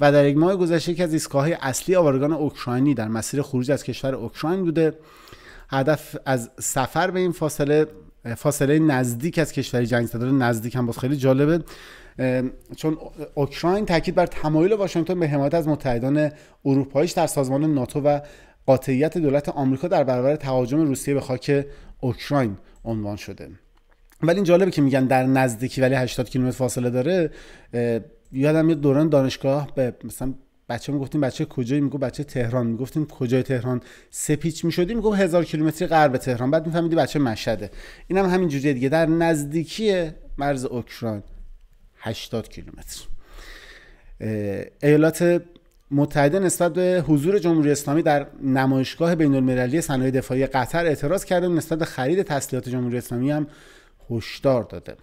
و در یک ماه گذشته یکی از ایستگاه اصلی آوارگان اوکراینی در مسیر خروج از کشور اوکراین بوده هدف از سفر به این فاصله فاصله نزدیک از کشور جنگ زده نزدیک هم باز خیلی جالبه چون اوکراین تاکید بر تمایل واشنگتن به حمایت از متحدان اروپاییش در سازمان ناتو و قاطعیت دولت آمریکا در برابر تهاجم روسیه به خاک اوکراین عنوان شده ولی این جالبه که میگن در نزدیکی ولی 80 کیلومتر فاصله داره یادم یه دوران دانشگاه به مثلا بچه میگفتیم بچه کجایی میگو بچه تهران میگفتیم کجای تهران سپیچ میشدیم میگو هزار کیلومتری غرب تهران بعد میفهمیدی بچه مشهده اینم هم همین جوجه دیگه در نزدیکی مرز اوکراین 80 کیلومتر ایالات متحده نسبت به حضور جمهوری اسلامی در نمایشگاه بین المللی صنایع دفاعی قطر اعتراض کرده نسبت به خرید تسلیحات جمهوری اسلامی هم هشدار داده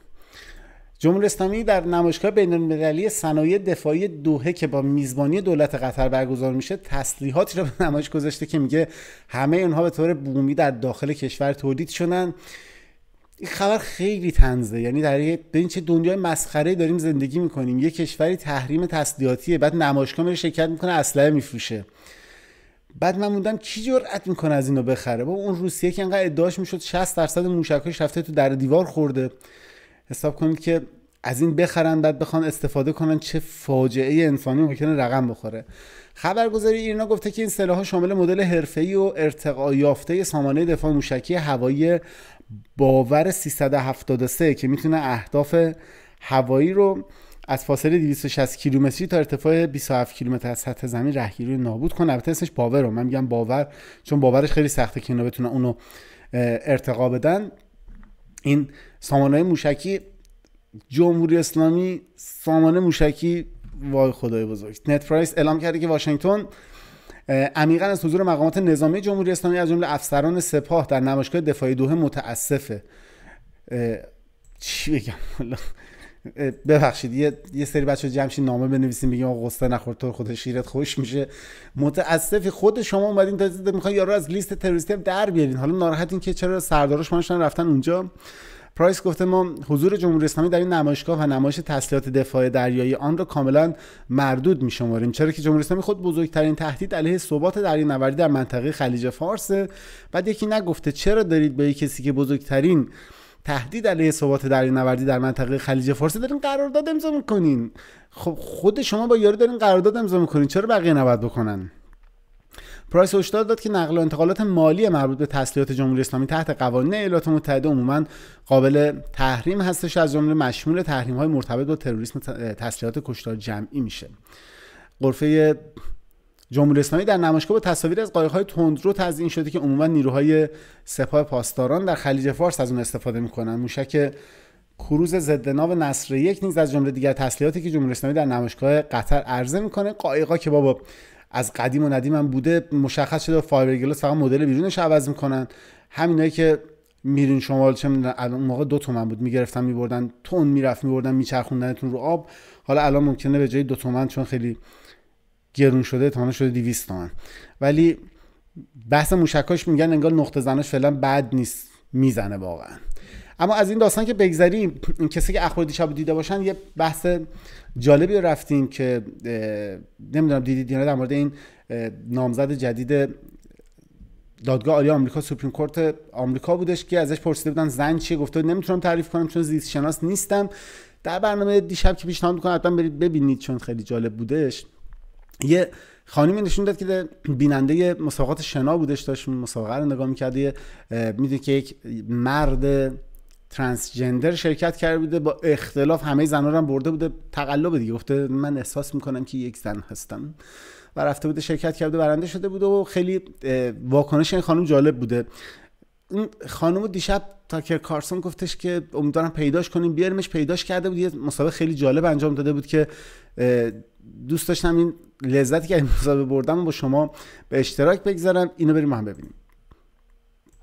جمهوری اسلامی در نمایشگاه بین المللی صنایع دفاعی دوهه که با میزبانی دولت قطر برگزار میشه تسلیحاتی را به نمایش گذاشته که میگه همه اونها به طور بومی در داخل کشور تولید شدن این خبر خیلی تنزه یعنی در این چه دنیای مسخره داریم زندگی میکنیم یه کشوری تحریم تسلیحاتیه بعد نمایشگاه میره شرکت میکنه اسلحه میفروشه بعد من موندم کی جرأت میکنه از اینو بخره با اون روسیه که انقدر ادعاش میشد 60 درصد موشکاش رفته تو در دیوار خورده حساب کنید که از این بخرن بعد بخوان استفاده کنن چه فاجعه انسانی ممکنه رقم بخوره خبرگزاری ایرنا گفته که این سلاح شامل مدل حرفه‌ای و ارتقا یافته سامانه دفاع موشکی هوایی باور 373 که میتونه اهداف هوایی رو از فاصله 260 کیلومتری تا ارتفاع 27 کیلومتر از سطح زمین رهگیری رو نابود کنه البته اسمش باور رو من میگم باور چون باورش خیلی سخته که اینا بتونن اونو ارتقا بدن این سامانه موشکی جمهوری اسلامی سامانه موشکی وای خدای بزرگ نت پرایس اعلام کرده که واشنگتن عمیقا از حضور مقامات نظامی جمهوری اسلامی از جمله افسران سپاه در نمایشگاه دفاعی دوه متاسفه چی بگم ببخشید یه, یه سری بچه جمشی نامه بنویسیم بگیم آقا قصه نخور تو خود شیرت خوش میشه متاسفی خود شما اومدین تا میخوان یارو از لیست تروریستی هم در بیارین حالا ناراحتین که چرا سردارش مانشن رفتن اونجا پرایس گفته ما حضور جمهوری اسلامی در این نمایشگاه و نمایش تسلیحات دفاع دریایی آن را کاملا مردود می شماریم چرا که جمهوری اسلامی خود بزرگترین تهدید علیه ثبات نوردی در منطقه خلیج فارس بعد یکی نگفته چرا دارید به کسی که بزرگترین تهدید علیه ثبات نوردی در منطقه خلیج فارس دارین قرارداد امضا میکنین خب خود شما با یاری دارین قرارداد امضا میکنین چرا بقیه نباید بکنن پرایس هشدار داد که نقل و انتقالات مالی مربوط به تسلیحات جمهوری اسلامی تحت قوانین ایالات متحده عموما قابل تحریم هستش از جمله مشمول تحریم های مرتبط با تروریسم تسلیحات کشتار جمعی میشه قرفه جمهوری اسلامی در نمایشگاه با تصاویر از قایق‌های تندرو تزیین شده که عموما نیروهای سپاه پاسداران در خلیج فارس از اون استفاده میکنن موشک کروز ضد ناو نصر یک نیز از جمله دیگر تسلیحاتی که جمهوری اسلامی در نمایشگاه قطر عرضه میکنه قایقا که بابا از قدیم و ندیم هم بوده مشخص شده گلاس فقط مدل بیرونش عوض میکنن همینایی که میرین شمال چه الان موقع دو تومن بود میگرفتن میبردن تون میرفت میبردن میچرخوندنتون رو آب حالا الان ممکنه به جای دو تومن چون خیلی گرون شده تا شده 200 تومن ولی بحث موشکاش میگن انگار نقطه زنش فعلا بد نیست میزنه واقعا اما از این داستان که بگذریم کسی که اخبار دیشب دیده باشن یه بحث جالبی رو رفتیم که نمیدونم دیدید یا در مورد این نامزد جدید دادگاه عالی آمریکا سوپریم کورت آمریکا بودش که ازش پرسیده بودن زن چیه گفته نمیتونم تعریف کنم چون زیست شناس نیستم در برنامه دیشب که پیشنهاد میکنم حتما برید ببینید چون خیلی جالب بودش یه خانمی نشون داد که بیننده مسابقات شنا بودش داشت مسابقه رو نگاه میکرد میدونی که یک مرد ترانسجندر شرکت کرده بوده با اختلاف همه زنها رو برده بوده تقلب دیگه گفته من احساس میکنم که یک زن هستم و رفته بوده شرکت کرده برنده شده بوده و خیلی واکنش این خانم جالب بوده این خانم دیشب تاکر کارسون گفتش که امیدوارم پیداش کنیم بیارمش پیداش کرده بود یه مسابقه خیلی جالب انجام داده بود که دوست داشتم این لذتی که این مسابقه بردم با شما به اشتراک بگذارم اینو بریم هم ببینیم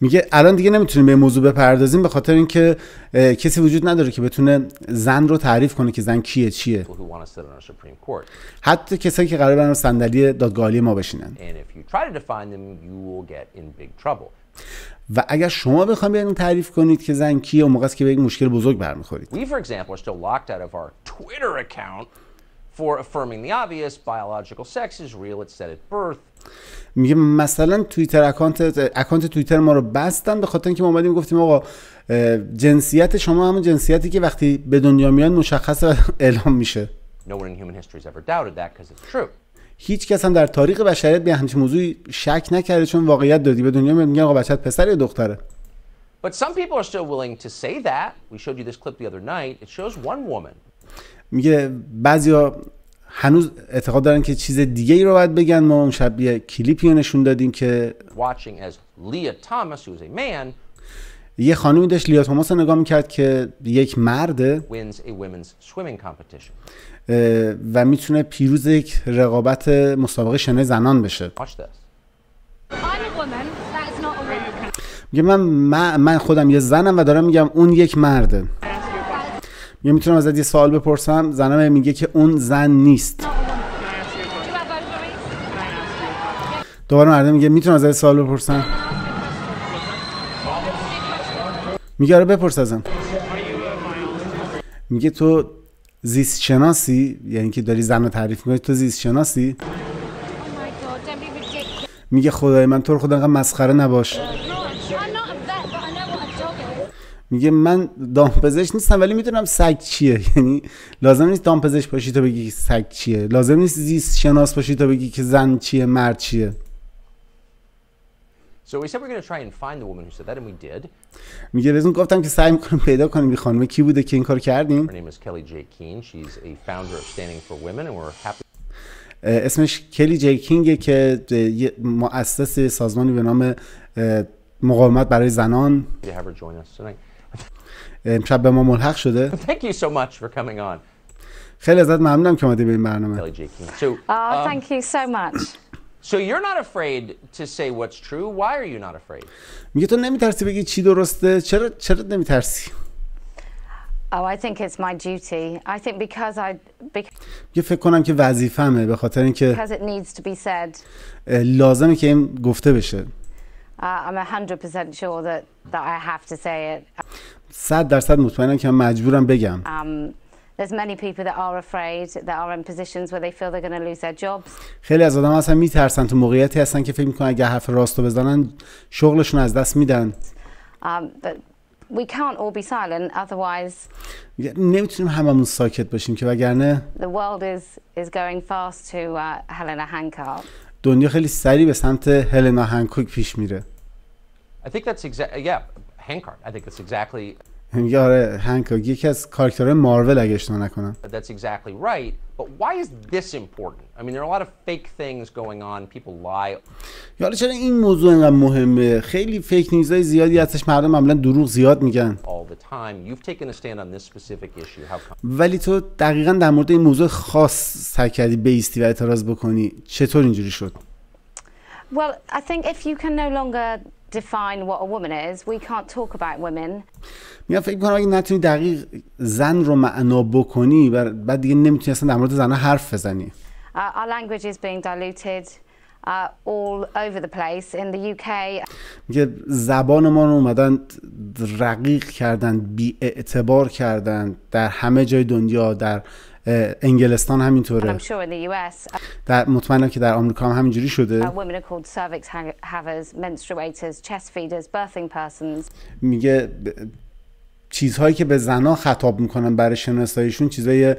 میگه الان دیگه نمیتونیم به موضوع بپردازیم به خاطر اینکه کسی وجود نداره که بتونه زن رو تعریف کنه که زن کیه چیه حتی کسایی که قرار برن صندلی دادگاهی ما بشینن و اگر شما بخواید بیان تعریف کنید که زن کیه اون موقع است که به یک مشکل بزرگ برمیخورید for میگه مثلا توییتر اکانت اکانت توییتر ما رو بستن به خاطر اینکه ما اومدیم گفتیم آقا جنسیت شما همون جنسیتی که وقتی به دنیا میان مشخص اعلام میشه هیچ کس هم در تاریخ بشریت به همچین موضوعی شک نکرده چون واقعیت دادی به دنیا میگن آقا بچت پسر یا دختره But some people میگه بعضیا هنوز اعتقاد دارن که چیز دیگه ای رو باید بگن ما اون شب یه کلیپی رو نشون دادیم که یه خانمی داشت لیا توماس رو نگاه میکرد که یک مرده و میتونه پیروز یک رقابت مسابقه شنه زنان بشه میگه من, من خودم یه زنم و دارم میگم اون یک مرده یا میتونم ازت یه سوال بپرسم زنم میگه که اون زن نیست دوباره مردم میگه میتونم ازت سوال بپرسم میگه آره بپرس ازم میگه تو زیست شناسی یعنی که داری زن رو تعریف میکنی تو زیست شناسی میگه خدای من تو رو خدا مسخره نباش میگه من دامپزشک نیستم ولی میدونم سگ چیه یعنی لازم نیست دامپزشک باشی تا بگی سگ چیه لازم نیست زیست شناس باشی تا بگی که زن چیه مرد چیه میگه بهتون گفتم که سعی میکنیم پیدا کنیم این خانم کی بوده که این کار کردیم اسمش کلی کینگه که مؤسس سازمانی به نام مقاومت برای زنان امشب به ما ملحق شده Thank you so much for coming on. خیلی ازت ممنونم که اومدی به این برنامه so, oh, thank you so much. So you're not afraid to say what's true. Why are you not afraid? میگه تو نمیترسی بگی چی درسته؟ چرا چرا نمیترسی؟ Oh, I think it's my duty. I think because I because یه فکر کنم که وظیفه‌مه به خاطر اینکه because it needs to be said. لازمه که این گفته بشه. Uh, I'm 100% sure that that I have to say it. صد درصد مطمئنم که من مجبورم بگم خیلی از آدم اصلا میترسن تو موقعیتی هستن که فکر میکنن اگه حرف راست رو بزنن شغلشون از دست میدن um, نمیتونیم هممون ساکت باشیم که وگرنه دنیا خیلی سریع به سمت هلنا هنکوک پیش میره I think that's exactly yeah Hankart. I think it's exactly یاره آره یکی از کارکترهای مارول اگه اشتما نکنم That's exactly right. But why is this important? I mean there are a lot of fake things going on. People lie. یاره چرا این موضوع اینقدر مهمه؟ خیلی فیک نیوزهای زیادی هستش مردم معمولا دروغ زیاد میگن. All the time you've taken a stand on this specific issue. How come? ولی تو دقیقا در مورد این موضوع خاص سعی کردی بیستی و اعتراض بکنی. چطور اینجوری شد؟ Well, I think if you can no longer define what a woman is. We can't talk about women. می فکر کنم اگه نتونی دقیق زن رو معنا بکنی بعد دیگه نمیتونی اصلا در مورد زنها حرف بزنی. Uh, our language is being diluted. Uh, all over the place in the UK. میگه زبان ما رو اومدن رقیق کردن بی اعتبار کردن در همه جای دنیا در انگلستان همینطوره uh, در که در آمریکا هم همینجوری شده میگه چیزهایی که به زنا خطاب میکنن برای شناساییشون چیزهای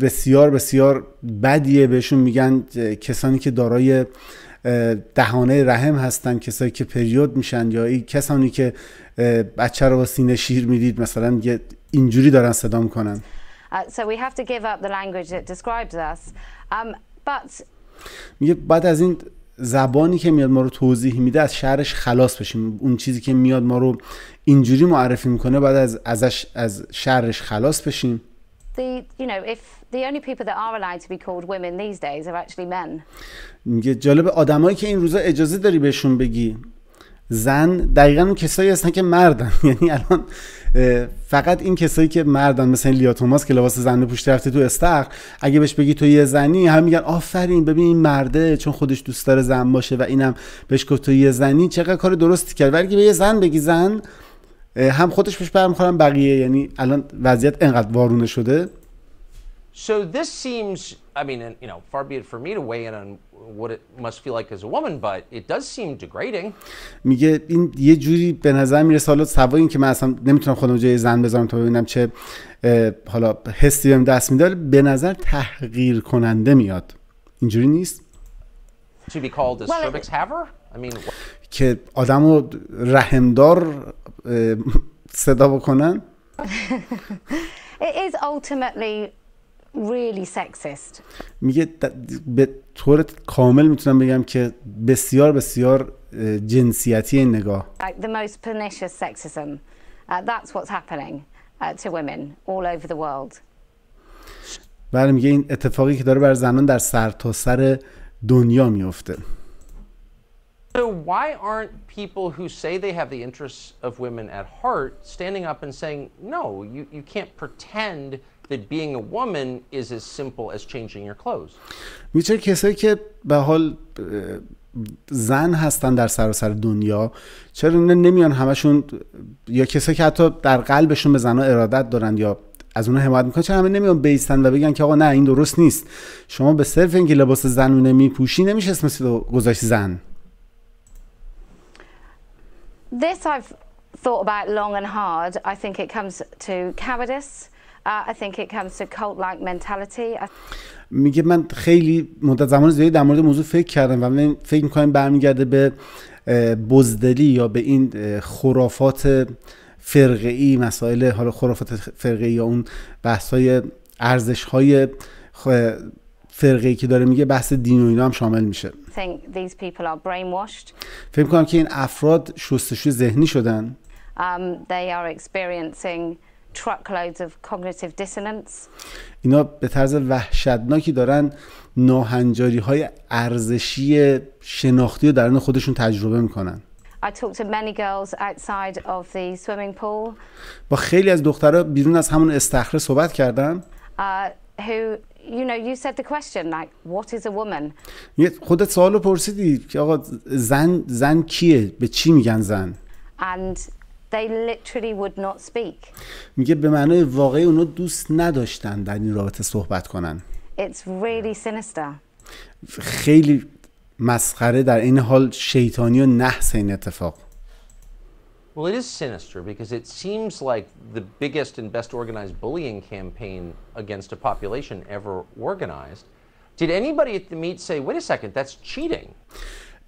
بسیار بسیار بدیه بهشون میگن کسانی که دارای دهانه رحم هستن کسایی که پریود میشن یا کسانی که بچه رو با سینه شیر میدید مثلا اینجوری دارن صدا میکنن Uh, so we have to give up the language that describes us. Um, but میگه بعد از این زبانی که میاد ما رو توضیح میده از شهرش خلاص بشیم اون چیزی که میاد ما رو اینجوری معرفی میکنه بعد از ازش از شهرش خلاص بشیم the you know if the only people that are allowed to be called women these days are actually men میگه جالب آدمایی که این روزا اجازه داری بهشون بگی زن دقیقا اون کسایی هستن که مردن یعنی الان فقط این کسایی که مردن مثل لیا توماس که لباس زنده پوشته رفته تو استخر اگه بهش بگی تو یه زنی هم میگن آفرین ببین این مرده چون خودش دوست داره زن باشه و اینم بهش گفت تو یه زنی چقدر کار درستی کرد ولی به یه زن بگی زن هم خودش بهش برمیخورن بقیه یعنی الان وضعیت انقدر وارونه شده So this seems, I mean, you know, میگه این یه جوری به نظر میرسه حالا سوای این که من اصلا نمیتونم خودم جای زن بذارم تا ببینم چه حالا حسی بهم دست میده به نظر تحقیر کننده میاد اینجوری نیست که آدم رو رحمدار صدا بکنن It is ultimately really sexist میگه به طور کامل میتونم بگم که بسیار بسیار جنسیتی این نگاه the most pernicious sexism uh, that's what's happening uh, to women all over the world بله میگه این اتفاقی که داره بر زنان در سرتاسر سر دنیا میفته So why aren't people who say they have the interests of women at heart standing up and saying, no, you, you can't pretend that being a woman is as simple as changing your clothes. میچر کسایی که به حال زن هستن در سراسر سر دنیا چرا اینا نمیان همشون یا کسایی که حتی در قلبشون به زنها ارادت دارن یا از اونها حمایت میکنن چرا همه نمیان بیستن و بگن که آقا نه این درست نیست شما به صرف اینکه لباس زنونه میپوشی نمیشه اسم گذاشت زن This I've thought about long and hard. I think it comes to cowardice. Uh, میگه من خیلی مدت زمان زیادی در مورد موضوع فکر کردم و من فکر میکنم برمیگرده به بزدلی یا به این خرافات فرقه مسائل حالا خرافات فرقه یا اون بحث های ارزش های فرقه که داره میگه بحث دین و اینا هم شامل میشه فکر میکنم که این افراد شستشوی ذهنی شدن um, truckloads of cognitive dissonance. اینا به طرز وحشتناکی دارن ناهنجاری های ارزشی شناختی رو درون خودشون تجربه میکنن. I talked to many girls outside of the swimming pool. با خیلی از دخترها بیرون از همون استخره صحبت کردم. Uh, who you know you said the question like what is a woman? خودت سوالو پرسیدی که آقا زن زن کیه؟ به چی میگن زن؟ And They literally would not speak. میگه به معنای واقعی اونا دوست نداشتن در این رابطه صحبت کنن. It's really sinister. خیلی مسخره در این حال شیطانی و نحس این اتفاق. Well, it is sinister because it seems like the biggest and best organized bullying campaign against a population ever organized. Did anybody at the meet say, wait a second, that's cheating?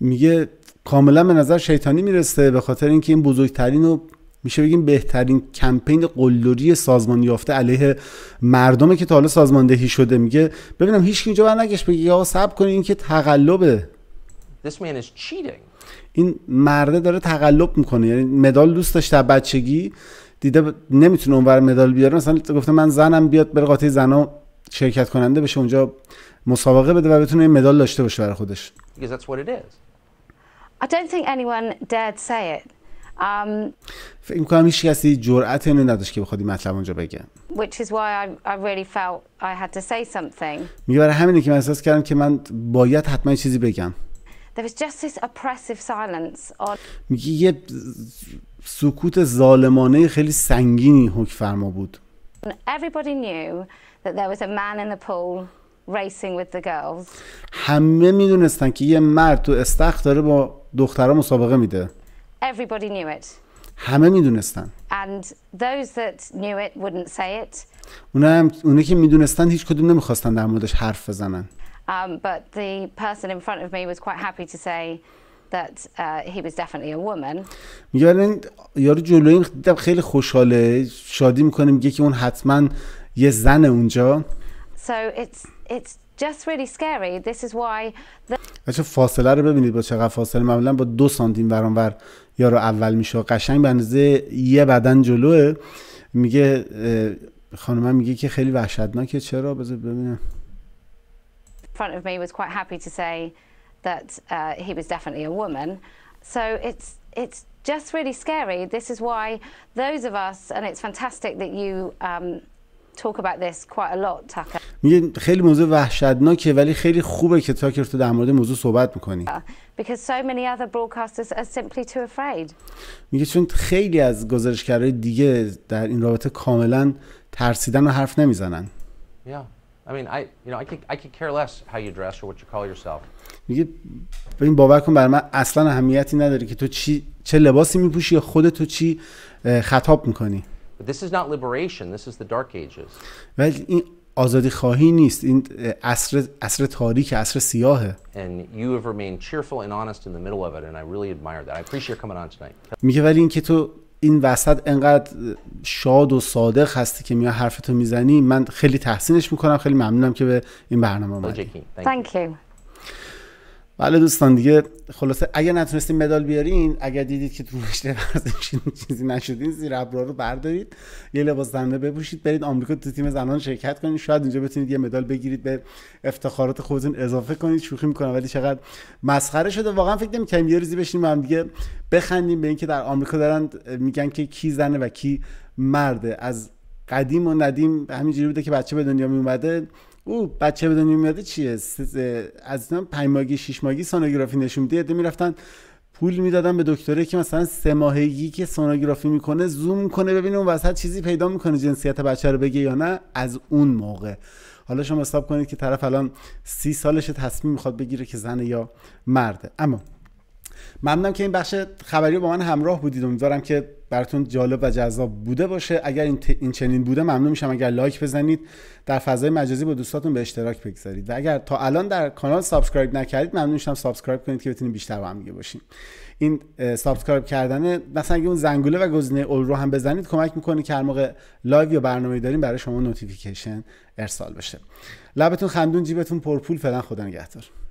میگه کاملا به نظر شیطانی میرسه به خاطر اینکه این بزرگترین و میشه بگیم بهترین کمپین قلدری سازمان یافته علیه مردمه که تا حالا سازماندهی شده میگه ببینم هیچ اینجا بر نگش بگی یا سب کنین که تقلبه این مرده داره تقلب میکنه یعنی مدال دوست داشت بچگی دیده نمیتونه اونور مدال بیاره مثلا گفته من زنم بیاد بره قاطی زنا شرکت کننده بشه اونجا مسابقه بده و بتونه مدال داشته باشه برای خودش I Um, فکر میکنم هیچ کسی جرأت اینو نداشت که بخواد این مطلب اونجا بگه which is why I, I really felt I had to say something میگه برای همینه که من احساس کردم که من باید حتما چیزی بگم there was just this oppressive silence on میگه یه سکوت ظالمانه خیلی سنگینی حکم فرما بود everybody knew that there was a man in the pool racing with the girls همه میدونستن که یه مرد تو استخ داره با دخترها مسابقه میده Everybody knew it. همه میدونستن. And those that knew it wouldn't say it. اونا هم اونه که میدونستن هیچ کدوم نمیخواستن در موردش حرف بزنن. Um, but the person in front of me was quite happy to say that uh, he was definitely a woman. میگه یارو جلوی خیلی خوشحاله شادی میکنه میگه که اون حتما یه زن اونجا. So it's it's just really scary. This is why the... فاصله رو ببینید با چقدر فاصله معمولا با دو سانتیم ور اونور یا رو اول میشه قشنگ به یه بدن جلوه میگه خانمم میگه که خیلی وحشتناکه چرا بذار ببینم front of me was quite happy to say that he was definitely a woman. So it's it's just really scary. This is why those of us, and it's fantastic that you um, talk about this quite a lot, Tucker. میگه خیلی موضوع وحشتناکه ولی خیلی خوبه که تاکر تو در مورد موضوع صحبت میکنی uh, Because so many other broadcasters are simply too afraid. میگه چون خیلی از گزارشگرای دیگه در این رابطه کاملا ترسیدن و حرف نمیزنن. Yeah. I mean, I, you know, I could, I could care less how you dress or what you call yourself. میگه ببین باور کن بر من اصلا اهمیتی نداره که تو چی چه لباسی میپوشی یا خودت تو چی خطاب میکنی. this is not liberation, this is the dark ages. ولی این آزادی خواهی نیست این عصر عصر تاریک عصر سیاهه and you have remained cheerful and honest in the middle of it and I really admire that I appreciate your coming on tonight میگه ولی اینکه تو این وسط انقدر شاد و صادق هستی که میای حرفتو میزنی من خیلی تحسینش میکنم خیلی ممنونم که به این برنامه اومدی thank you بله دوستان دیگه خلاصه اگه نتونستین مدال بیارین اگر دیدید که تو رشته ورزشی چیزی نشدین زیر ابرا رو بردارید یه لباس زنده بپوشید برید آمریکا تو تیم زنان شرکت کنید شاید اونجا بتونید یه مدال بگیرید به افتخارات خودتون اضافه کنید شوخی میکنم ولی چقدر مسخره شده واقعا فکر نمی‌کنم یه روزی بشینیم هم دیگه بخندیم به اینکه در آمریکا دارن میگن که کی زنه و کی مرده از قدیم و ندیم همینجوری بوده که بچه به دنیا می اومده او بچه به دنیا میاده چیه از پنج ماگی شیش ماگی سونوگرافی نشون میده عده میرفتن پول میدادن به دکتره که مثلا سه ماهگی که سونوگرافی میکنه زوم کنه ببینه اون وسط چیزی پیدا میکنه جنسیت بچه رو بگه یا نه از اون موقع حالا شما حساب کنید که طرف الان سی سالش تصمیم میخواد بگیره که زن یا مرده اما ممنونم که این بخش خبری با من همراه بودید امیدوارم که براتون جالب و جذاب بوده باشه اگر این, ت... این چنین بوده ممنون میشم اگر لایک بزنید در فضای مجازی با دوستاتون به اشتراک بگذارید و اگر تا الان در کانال سابسکرایب نکردید ممنون میشم سابسکرایب کنید که بتونیم بیشتر با هم دیگه باشیم این سابسکرایب کردن مثلا اون زنگوله و گزینه اول رو هم بزنید کمک میکنه که هر موقع لایو یا برنامه داریم برای شما نوتیفیکیشن ارسال بشه لبتون خندون جیبتون پرپول فعلا خدا نگهدار